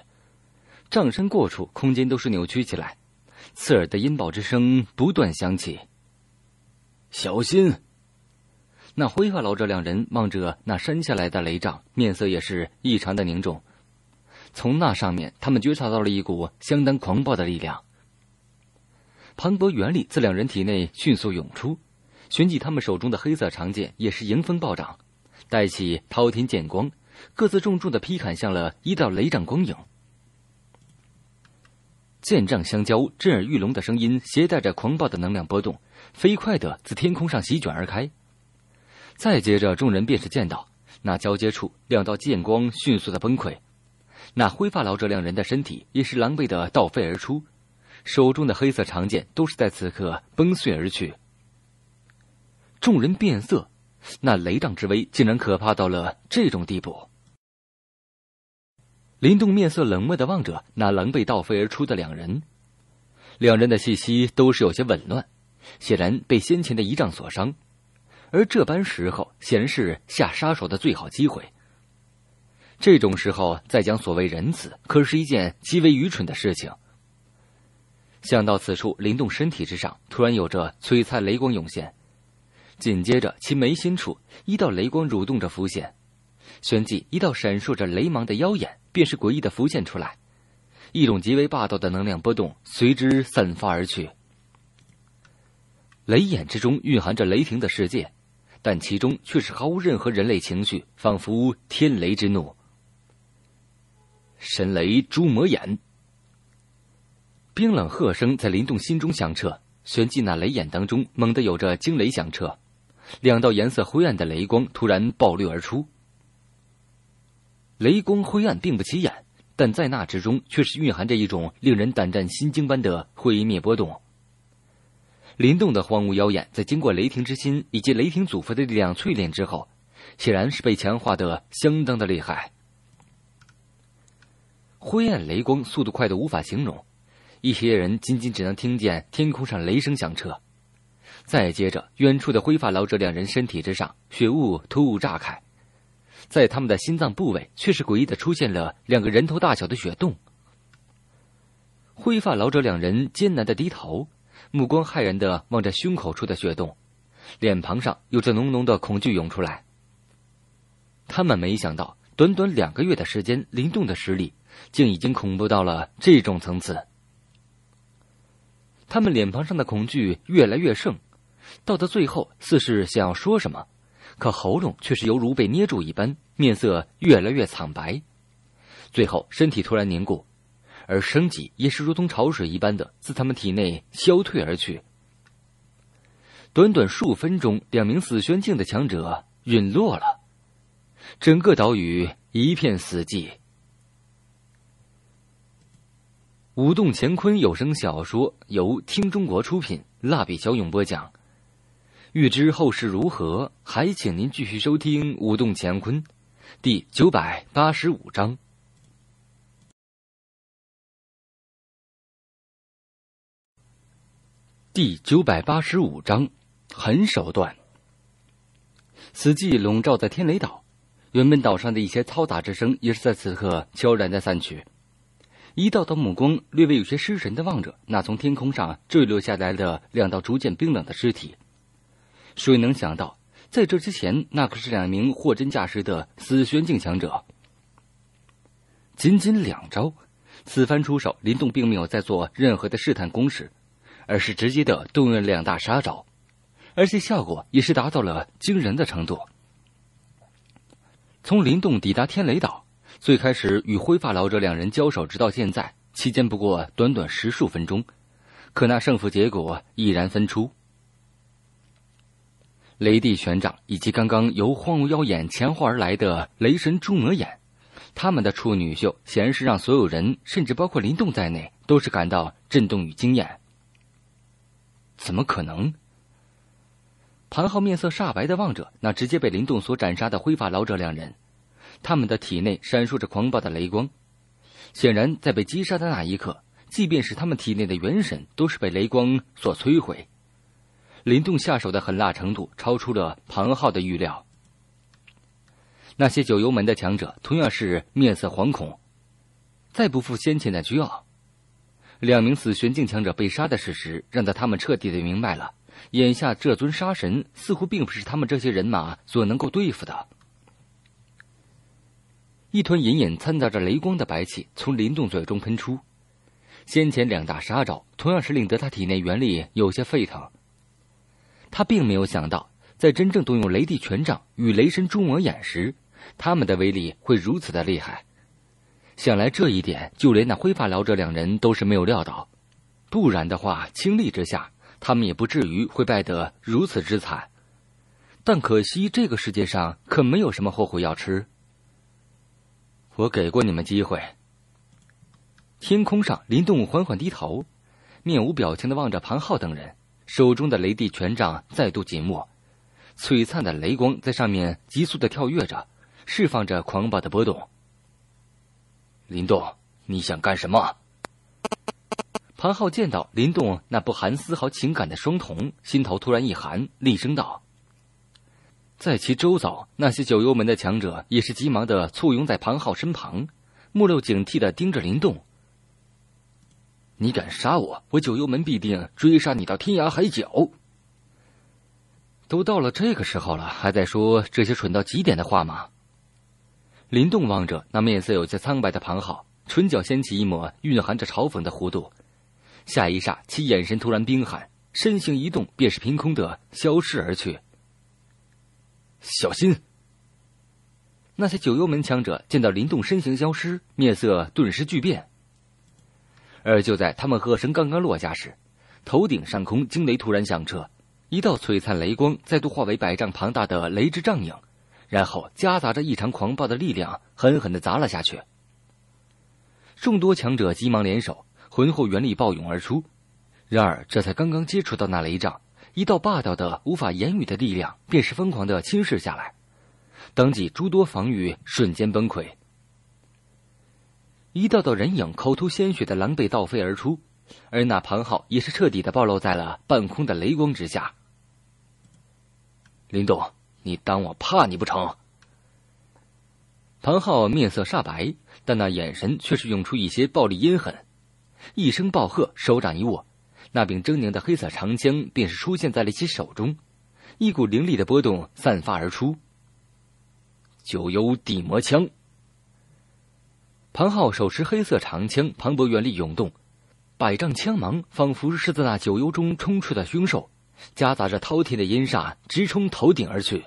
杖身过处，空间都是扭曲起来，刺耳的音爆之声不断响起。小心！那灰发老者两人望着那伸下来的雷杖，面色也是异常的凝重。从那上面，他们觉察到了一股相当狂暴的力量。磅礴原力自两人体内迅速涌出，旋即他们手中的黑色长剑也是迎风暴涨，带起滔天剑光，各自重重的劈砍向了一道雷障光影。剑杖相交，震耳欲聋的声音携带着狂暴的能量波动，飞快的自天空上席卷而开。再接着，众人便是见到那交接处两道剑光迅速的崩溃，那灰发老者两人的身体也是狼狈的倒飞而出。手中的黑色长剑都是在此刻崩碎而去，众人变色，那雷荡之威竟然可怕到了这种地步。林动面色冷漠的望着那狼狈倒飞而出的两人，两人的气息都是有些紊乱，显然被先前的仪仗所伤，而这般时候显然是下杀手的最好机会。这种时候再讲所谓仁慈，可是一件极为愚蠢的事情。想到此处，林动身体之上突然有着璀璨雷光涌现，紧接着其眉心处一道雷光蠕动着浮现，旋即一道闪烁着雷芒的妖眼便是诡异的浮现出来，一种极为霸道的能量波动随之散发而去。雷眼之中蕴含着雷霆的世界，但其中却是毫无任何人类情绪，仿佛天雷之怒，神雷诛魔眼。冰冷喝声在林动心中响彻，旋即那雷眼当中猛地有着惊雷响彻，两道颜色灰暗的雷光突然暴掠而出。雷光灰暗并不起眼，但在那之中却是蕴含着一种令人胆战心惊般的毁灭波动。林动的荒芜妖眼在经过雷霆之心以及雷霆祖父的力量淬炼之后，显然是被强化的相当的厉害。灰暗雷光速度快的无法形容。一些人仅仅只能听见天空上雷声响彻，再接着，远处的灰发老者两人身体之上，血雾突兀炸开，在他们的心脏部位，却是诡异的出现了两个人头大小的血洞。灰发老者两人艰难的低头，目光骇然的望着胸口处的血洞，脸庞上有着浓浓的恐惧涌出来。他们没想到，短短两个月的时间，林动的实力竟已经恐怖到了这种层次。他们脸庞上的恐惧越来越盛，到的最后似是想要说什么，可喉咙却是犹如被捏住一般，面色越来越苍白，最后身体突然凝固，而生机也是如同潮水一般的自他们体内消退而去。短短数分钟，两名死宣境的强者陨落了，整个岛屿一片死寂。《舞动乾坤》有声小说由听中国出品，蜡笔小勇播讲。欲知后事如何，还请您继续收听《舞动乾坤》第九百八十五章。第九百八十五章，狠手段。死寂笼罩在天雷岛，原本岛上的一些嘈杂之声，也是在此刻悄然的散去。一道道目光略微有些失神的望着那从天空上坠落下来的两道逐渐冰冷的尸体，谁能想到，在这之前，那可是两名货真价实的死玄境强者。仅仅两招，此番出手，林动并没有再做任何的试探攻势，而是直接的动用了两大杀招，而且效果也是达到了惊人的程度。从林动抵达天雷岛。最开始与灰发老者两人交手，直到现在，期间不过短短十数分钟，可那胜负结果已然分出。雷帝玄掌以及刚刚由荒芜妖眼强化而来的雷神珠魔眼，他们的处女秀显然是让所有人，甚至包括林动在内，都是感到震动与惊艳。怎么可能？盘浩面色煞白的望着那直接被林动所斩杀的灰发老者两人。他们的体内闪烁着狂暴的雷光，显然在被击杀的那一刻，即便是他们体内的元神都是被雷光所摧毁。林动下手的狠辣程度超出了庞浩的预料。那些九幽门的强者同样是面色惶恐，再不复先前的倨傲。两名死玄境强者被杀的事实，让得他们彻底的明白了，眼下这尊杀神似乎并不是他们这些人马所能够对付的。一团隐隐掺杂着雷光的白气从林动嘴中喷出，先前两大杀招同样是令得他体内元力有些沸腾。他并没有想到，在真正动用雷帝权杖与雷神诛魔眼时，他们的威力会如此的厉害。想来这一点，就连那灰发老者两人都是没有料到，不然的话，倾力之下，他们也不至于会败得如此之惨。但可惜，这个世界上可没有什么后悔药吃。我给过你们机会。天空上，林动缓缓低头，面无表情的望着庞浩等人，手中的雷帝权杖再度紧握，璀璨的雷光在上面急速的跳跃着，释放着狂暴的波动。林动，你想干什么？庞浩见到林动那不含丝毫情感的双瞳，心头突然一寒，厉声道。在其周遭，那些九幽门的强者也是急忙的簇拥在庞浩身旁，目露警惕的盯着林动。你敢杀我，我九幽门必定追杀你到天涯海角。都到了这个时候了，还在说这些蠢到极点的话吗？林动望着那面色有些苍白的庞浩，唇角掀起一抹蕴含着嘲讽的弧度。下一刹，其眼神突然冰寒，身形一动，便是凭空的消失而去。小心！那些九幽门强者见到林动身形消失，面色顿时巨变。而就在他们喝声刚刚落下时，头顶上空惊雷突然响彻，一道璀璨雷光再度化为百丈庞大的雷之障影，然后夹杂着异常狂暴的力量，狠狠的砸了下去。众多强者急忙联手，浑厚元力暴涌而出，然而这才刚刚接触到那雷杖，一道霸道的、无法言语的力量，便是疯狂的侵蚀下来，当即诸多防御瞬间崩溃。一道道人影口吐鲜血的狼狈倒飞而出，而那庞浩也是彻底的暴露在了半空的雷光之下。林董，你当我怕你不成？庞浩面色煞白，但那眼神却是涌出一些暴力阴狠，一声暴喝，手掌一握。那柄狰狞的黑色长枪便是出现在了其手中，一股凌厉的波动散发而出。九幽地魔枪，庞浩手持黑色长枪，磅礴元力涌动，百丈枪芒仿佛是在那九幽中冲出的凶兽，夹杂着滔天的阴煞，直冲头顶而去。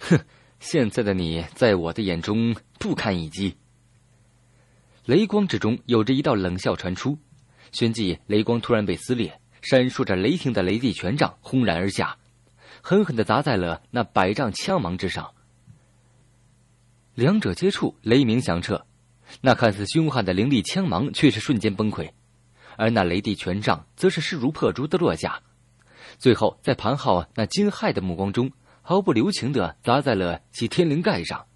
哼，现在的你在我的眼中不堪一击。雷光之中，有着一道冷笑传出。旋即，雷光突然被撕裂，闪烁着雷霆的雷帝权杖轰然而下，狠狠地砸在了那百丈枪芒之上。两者接触，雷鸣响彻，那看似凶悍的灵力枪芒却是瞬间崩溃，而那雷帝权杖则是势如破竹的落下，最后在盘浩那惊骇的目光中，毫不留情地砸在了其天灵盖上。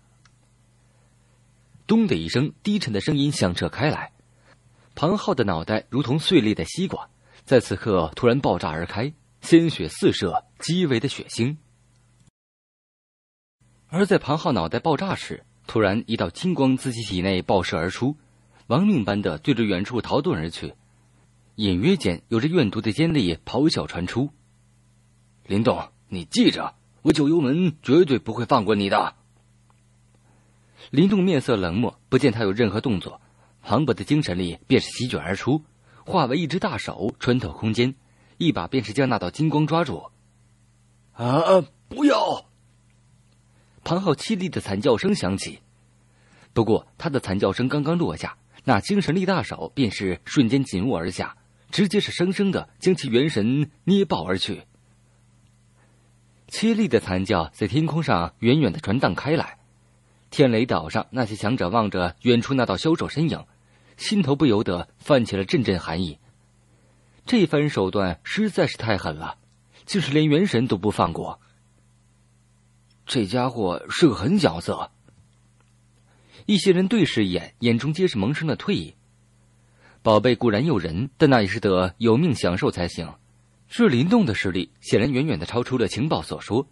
咚的一声，低沉的声音响彻开来。庞浩的脑袋如同碎裂的西瓜，在此刻突然爆炸而开，鲜血四射，极为的血腥。而在庞浩脑袋爆炸时，突然一道金光自其体内爆射而出，亡命般的对着远处逃遁而去，隐约间有着怨毒的尖利咆哮传出。林动，你记着，我九幽门绝对不会放过你的。林动面色冷漠，不见他有任何动作。磅礴的精神力便是席卷而出，化为一只大手穿透空间，一把便是将那道金光抓住。啊！不要！庞浩凄厉的惨叫声响起，不过他的惨叫声刚刚落下，那精神力大手便是瞬间紧握而下，直接是生生的将其元神捏爆而去。凄厉的惨叫在天空上远远的传荡开来，天雷岛上那些强者望着远处那道消瘦身影。心头不由得泛起了阵阵寒意，这番手段实在是太狠了，竟是连元神都不放过。这家伙是个狠角色。一些人对视一眼，眼中皆是萌生了退意。宝贝固然诱人，但那也是得有命享受才行。是林动的实力显然远远的超出了情报所说，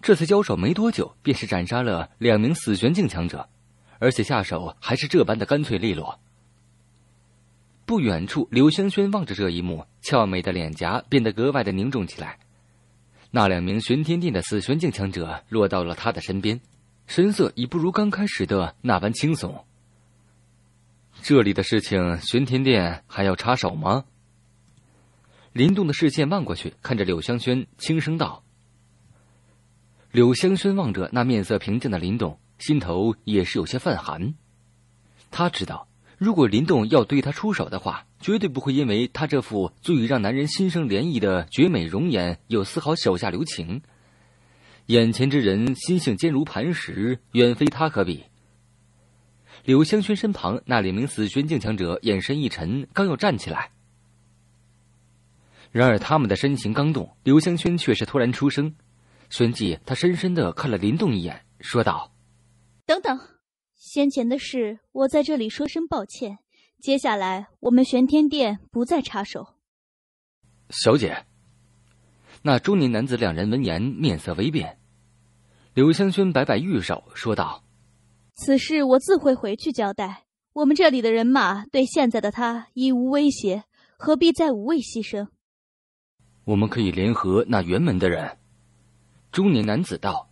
这次交手没多久，便是斩杀了两名死玄境强者，而且下手还是这般的干脆利落。不远处，柳香轩望着这一幕，俏美的脸颊变得格外的凝重起来。那两名玄天殿的死玄境强者落到了他的身边，神色已不如刚开始的那般轻松。这里的事情，玄天殿还要插手吗？林动的视线望过去，看着柳香轩，轻声道：“柳香轩望着那面色平静的林动，心头也是有些泛寒。他知道。”如果林动要对他出手的话，绝对不会因为他这副足以让男人心生涟漪的绝美容颜有丝毫手下留情。眼前之人心性坚如磐石，远非他可比。柳香轩身旁那两名死玄境强者眼神一沉，刚要站起来，然而他们的身形刚动，柳香轩却是突然出声，旋即他深深的看了林动一眼，说道：“等等。”先前的事，我在这里说声抱歉。接下来，我们玄天殿不再插手。小姐，那中年男子两人闻言面色微变。柳香轩摆摆玉手，说道：“此事我自会回去交代。我们这里的人马对现在的他已无威胁，何必再无谓牺牲？”我们可以联合那辕门的人，中年男子道。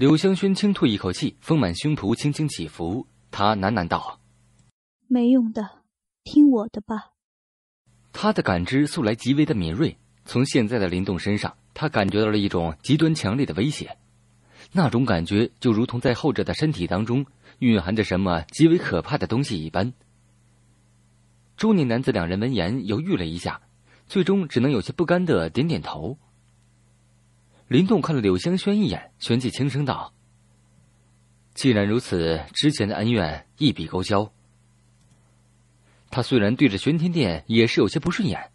柳香薰轻吐一口气，丰满胸脯轻轻起伏。他喃喃道：“没用的，听我的吧。”他的感知素来极为的敏锐，从现在的林动身上，他感觉到了一种极端强烈的威胁。那种感觉就如同在后者的身体当中蕴含着什么极为可怕的东西一般。中年男子两人闻言犹豫了一下，最终只能有些不甘的点点头。林动看了柳香轩一眼，旋即轻声道：“既然如此，之前的恩怨一笔勾销。”他虽然对着玄天殿也是有些不顺眼，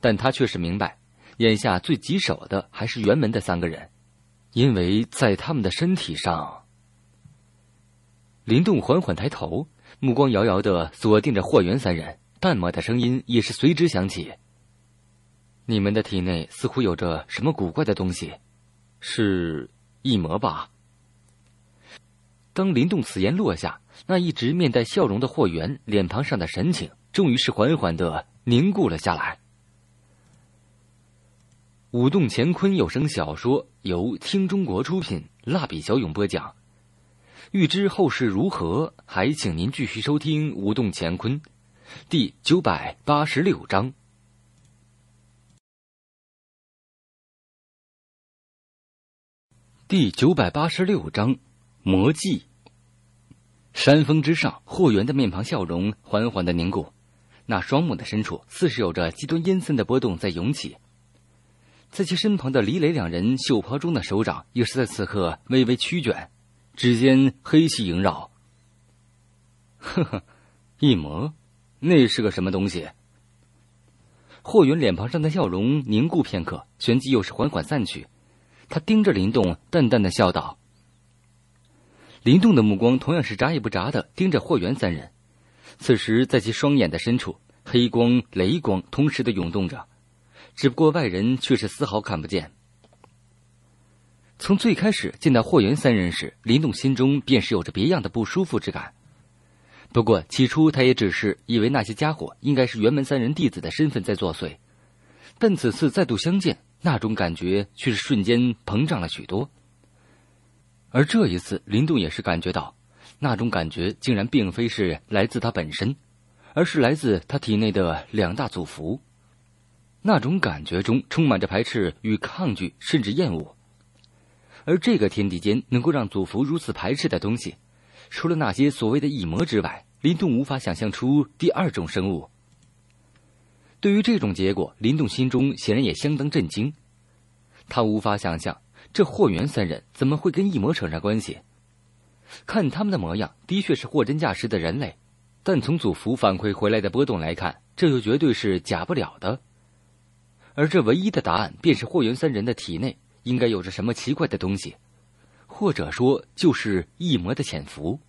但他却是明白，眼下最棘手的还是辕门的三个人，因为在他们的身体上。林动缓缓抬头，目光遥遥的锁定着霍元三人，淡漠的声音也是随之响起：“你们的体内似乎有着什么古怪的东西。”是一魔吧？当林动此言落下，那一直面带笑容的霍元脸庞上的神情终于是缓缓的凝固了下来。《舞动乾坤》有声小说由听中国出品，蜡笔小勇播讲。欲知后事如何，还请您继续收听《舞动乾坤》第九百八十六章。第九百八十六章魔技。山峰之上，霍元的面庞笑容缓缓的凝固，那双目的深处似是有着极端阴森的波动在涌起。在其身旁的李磊两人袖袍中的手掌，也是在此刻微微曲卷，指尖黑气萦绕。呵呵，一魔，那是个什么东西？霍元脸庞上的笑容凝固片刻，旋即又是缓缓散去。他盯着林动，淡淡的笑道。林动的目光同样是眨也不眨的盯着霍元三人，此时在其双眼的深处，黑光、雷光同时的涌动着，只不过外人却是丝毫看不见。从最开始见到霍元三人时，林动心中便是有着别样的不舒服之感，不过起初他也只是以为那些家伙应该是元门三人弟子的身份在作祟，但此次再度相见。那种感觉却是瞬间膨胀了许多。而这一次，林动也是感觉到，那种感觉竟然并非是来自他本身，而是来自他体内的两大祖符。那种感觉中充满着排斥与抗拒，甚至厌恶。而这个天地间能够让祖符如此排斥的东西，除了那些所谓的异魔之外，林动无法想象出第二种生物。对于这种结果，林动心中显然也相当震惊。他无法想象这霍元三人怎么会跟异魔扯上关系。看他们的模样，的确是货真价实的人类，但从祖符反馈回来的波动来看，这就绝对是假不了的。而这唯一的答案，便是霍元三人的体内应该有着什么奇怪的东西，或者说就是异魔的潜伏。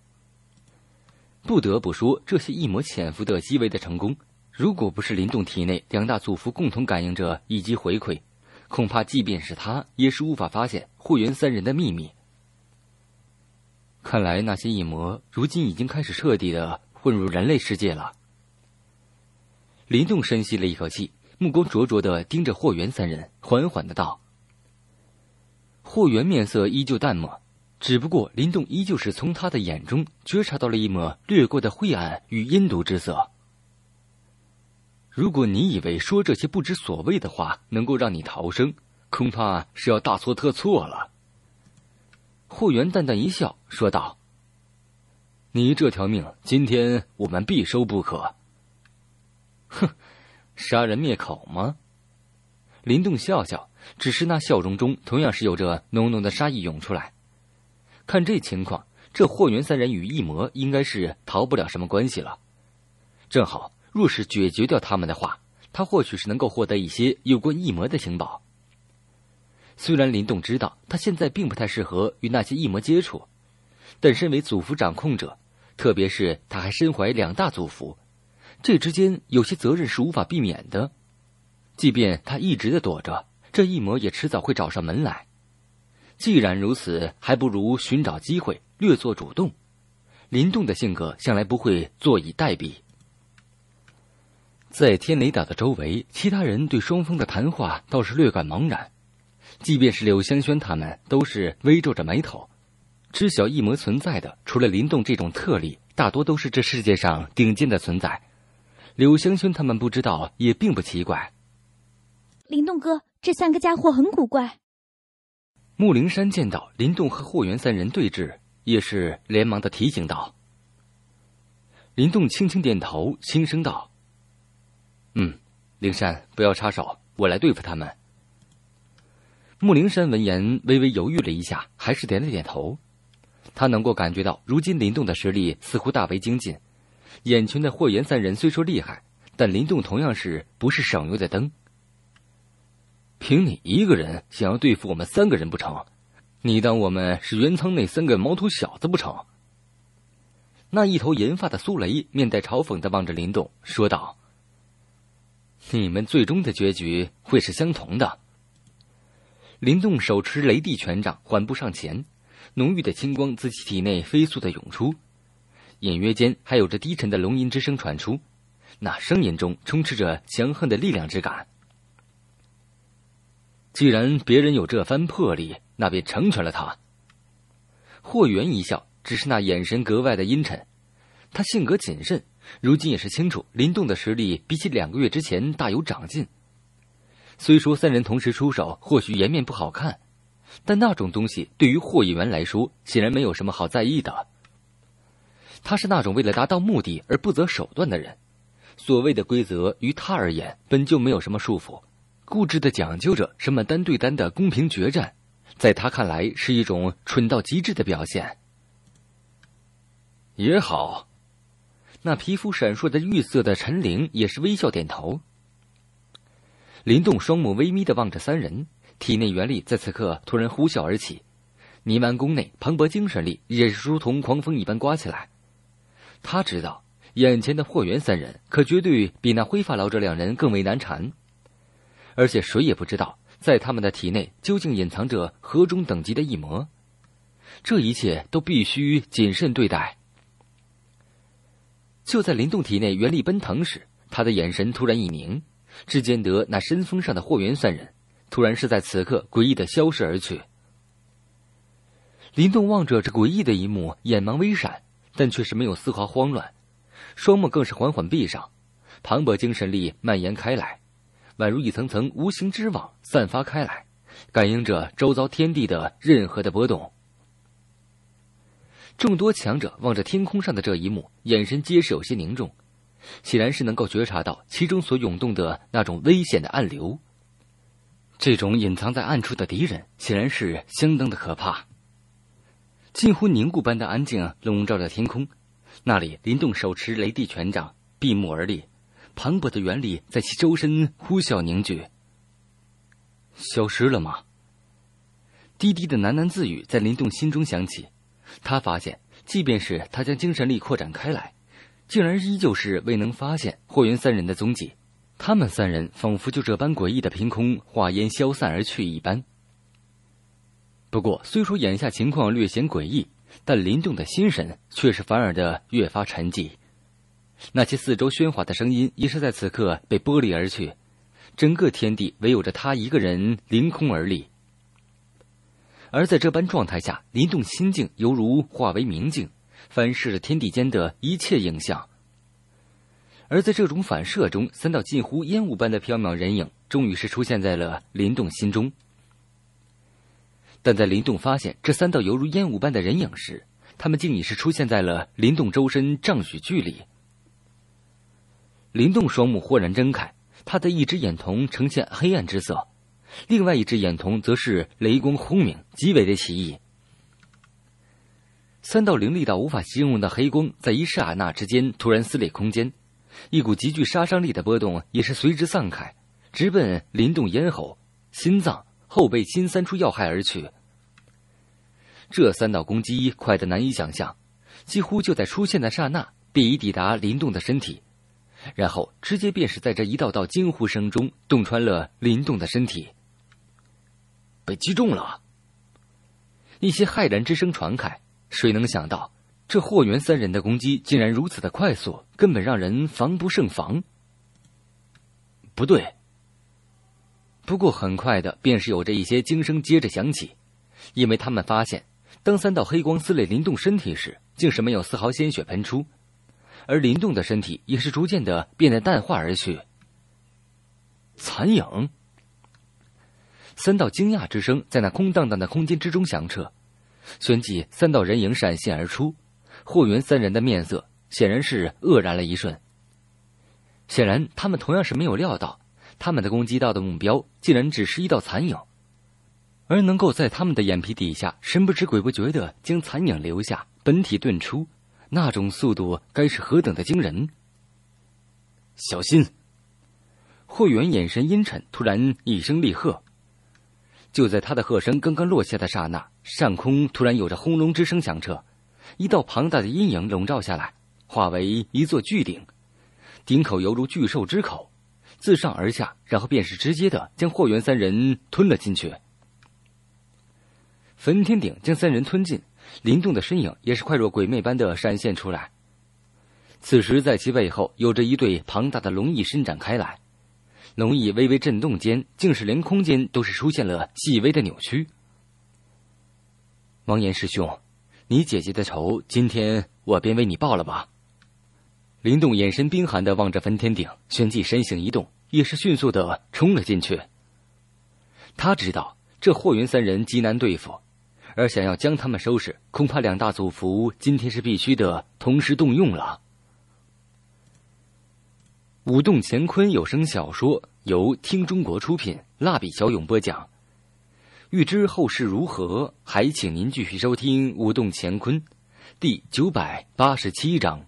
不得不说，这些异魔潜伏的极为的成功。如果不是林动体内两大祖父共同感应着以及回馈，恐怕即便是他，也是无法发现霍元三人的秘密。看来那些异魔如今已经开始彻底的混入人类世界了。林动深吸了一口气，目光灼灼的盯着霍元三人，缓缓的道：“霍元面色依旧淡漠，只不过林动依旧是从他的眼中觉察到了一抹掠过的晦暗与阴毒之色。”如果你以为说这些不知所谓的话能够让你逃生，恐怕是要大错特错了。霍元淡淡一笑，说道：“你这条命，今天我们必收不可。”哼，杀人灭口吗？林动笑笑，只是那笑容中同样是有着浓浓的杀意涌出来。看这情况，这霍元三人与异魔应该是逃不了什么关系了。正好。若是解决掉他们的话，他或许是能够获得一些有关异魔的情报。虽然林动知道他现在并不太适合与那些异魔接触，但身为祖符掌控者，特别是他还身怀两大祖符，这之间有些责任是无法避免的。即便他一直在躲着，这异魔也迟早会找上门来。既然如此，还不如寻找机会略作主动。林动的性格向来不会坐以待毙。在天雷岛的周围，其他人对双方的谈话倒是略感茫然。即便是柳香轩他们，都是微皱着眉头。知晓异魔存在的，除了林动这种特例，大多都是这世界上顶尖的存在。柳香轩他们不知道，也并不奇怪。林动哥，这三个家伙很古怪。穆灵山见到林动和霍元三人对峙，也是连忙的提醒道。林动轻轻点头，轻声道。嗯，灵山，不要插手，我来对付他们。穆灵山闻言微微犹豫了一下，还是点了点头。他能够感觉到，如今林动的实力似乎大为精进。眼前的霍元三人虽说厉害，但林动同样是不是省油的灯。凭你一个人想要对付我们三个人不成？你当我们是云仓那三个毛头小子不成？那一头银发的苏雷面带嘲讽的望着林动，说道。你们最终的结局会是相同的。林动手持雷帝权杖，缓步上前，浓郁的青光自其体内飞速的涌出，隐约间还有着低沉的龙吟之声传出，那声音中充斥着强横的力量之感。既然别人有这番魄力，那便成全了他。霍元一笑，只是那眼神格外的阴沉，他性格谨慎。如今也是清楚，林动的实力比起两个月之前大有长进。虽说三人同时出手，或许颜面不好看，但那种东西对于霍一元来说显然没有什么好在意的。他是那种为了达到目的而不择手段的人，所谓的规则于他而言本就没有什么束缚，固执的讲究着什么单对单的公平决战，在他看来是一种蠢到极致的表现。也好。那皮肤闪烁着玉色的陈玲也是微笑点头。林动双目微眯地望着三人，体内元力在此刻突然呼啸而起，泥丸宫内磅礴精神力也是如同狂风一般刮起来。他知道，眼前的霍元三人可绝对比那灰发老者两人更为难缠，而且谁也不知道在他们的体内究竟隐藏着何种等级的异魔，这一切都必须谨慎对待。就在林动体内元力奔腾时，他的眼神突然一凝，只见得那身峰上的霍元三人，突然是在此刻诡异的消失而去。林动望着这诡异的一幕，眼芒微闪，但却是没有丝毫慌乱，双目更是缓缓闭上，磅礴精神力蔓延开来，宛如一层层无形之网散发开来，感应着周遭天地的任何的波动。众多强者望着天空上的这一幕，眼神皆是有些凝重，显然是能够觉察到其中所涌动的那种危险的暗流。这种隐藏在暗处的敌人显然是相当的可怕。近乎凝固般的安静笼罩着天空，那里林动手持雷帝拳掌，闭目而立，磅礴的原力在其周身呼啸凝聚。消失了吗？低低的喃喃自语在林动心中响起。他发现，即便是他将精神力扩展开来，竟然依旧是未能发现霍云三人的踪迹。他们三人仿佛就这般诡异的凭空化烟消散而去一般。不过，虽说眼下情况略显诡异，但林动的心神却是反而的越发沉寂。那些四周喧哗的声音，也是在此刻被剥离而去。整个天地，唯有着他一个人凌空而立。而在这般状态下，林动心境犹如化为明镜，反射着天地间的一切影像。而在这种反射中，三道近乎烟雾般的飘渺人影，终于是出现在了林动心中。但在林动发现这三道犹如烟雾般的人影时，他们竟已是出现在了林动周身丈许距离。林动双目豁然睁开，他的一只眼瞳呈现黑暗之色。另外一只眼瞳则是雷光轰鸣，极为的奇异。三道凌厉到无法形容的黑光，在一刹那之间突然撕裂空间，一股极具杀伤力的波动也是随之散开，直奔林动咽喉、心脏、后背心三处要害而去。这三道攻击快得难以想象，几乎就在出现的刹那，便已抵达林动的身体，然后直接便是在这一道道惊呼声中洞穿了林动的身体。被击中了，一些骇然之声传开。谁能想到，这霍元三人的攻击竟然如此的快速，根本让人防不胜防。不对，不过很快的，便是有着一些惊声接着响起，因为他们发现，当三道黑光撕裂林动身体时，竟是没有丝毫鲜血喷出，而林动的身体也是逐渐的变得淡化而去，残影。三道惊讶之声在那空荡荡的空间之中响彻，旋即三道人影闪现而出。霍元三人的面色显然是愕然了一瞬，显然他们同样是没有料到，他们的攻击到的目标竟然只是一道残影，而能够在他们的眼皮底下神不知鬼不觉的将残影留下，本体遁出，那种速度该是何等的惊人！小心！霍元眼神阴沉，突然一声厉喝。就在他的喝声刚刚落下的刹那，上空突然有着轰隆之声响彻，一道庞大的阴影笼罩下来，化为一座巨鼎，鼎口犹如巨兽之口，自上而下，然后便是直接的将霍元三人吞了进去。焚天鼎将三人吞进，灵动的身影也是快若鬼魅般的闪现出来，此时在其背后有着一对庞大的龙翼伸展开来。龙意微微震动间，竟是连空间都是出现了细微的扭曲。王岩师兄，你姐姐的仇今天我便为你报了吧。林动眼神冰寒的望着焚天鼎，旋即身形一动，也是迅速的冲了进去。他知道这霍云三人极难对付，而想要将他们收拾，恐怕两大祖符今天是必须的同时动用了。《舞动乾坤》有声小说由听中国出品，蜡笔小勇播讲。欲知后事如何，还请您继续收听《舞动乾坤》第九百八十七章。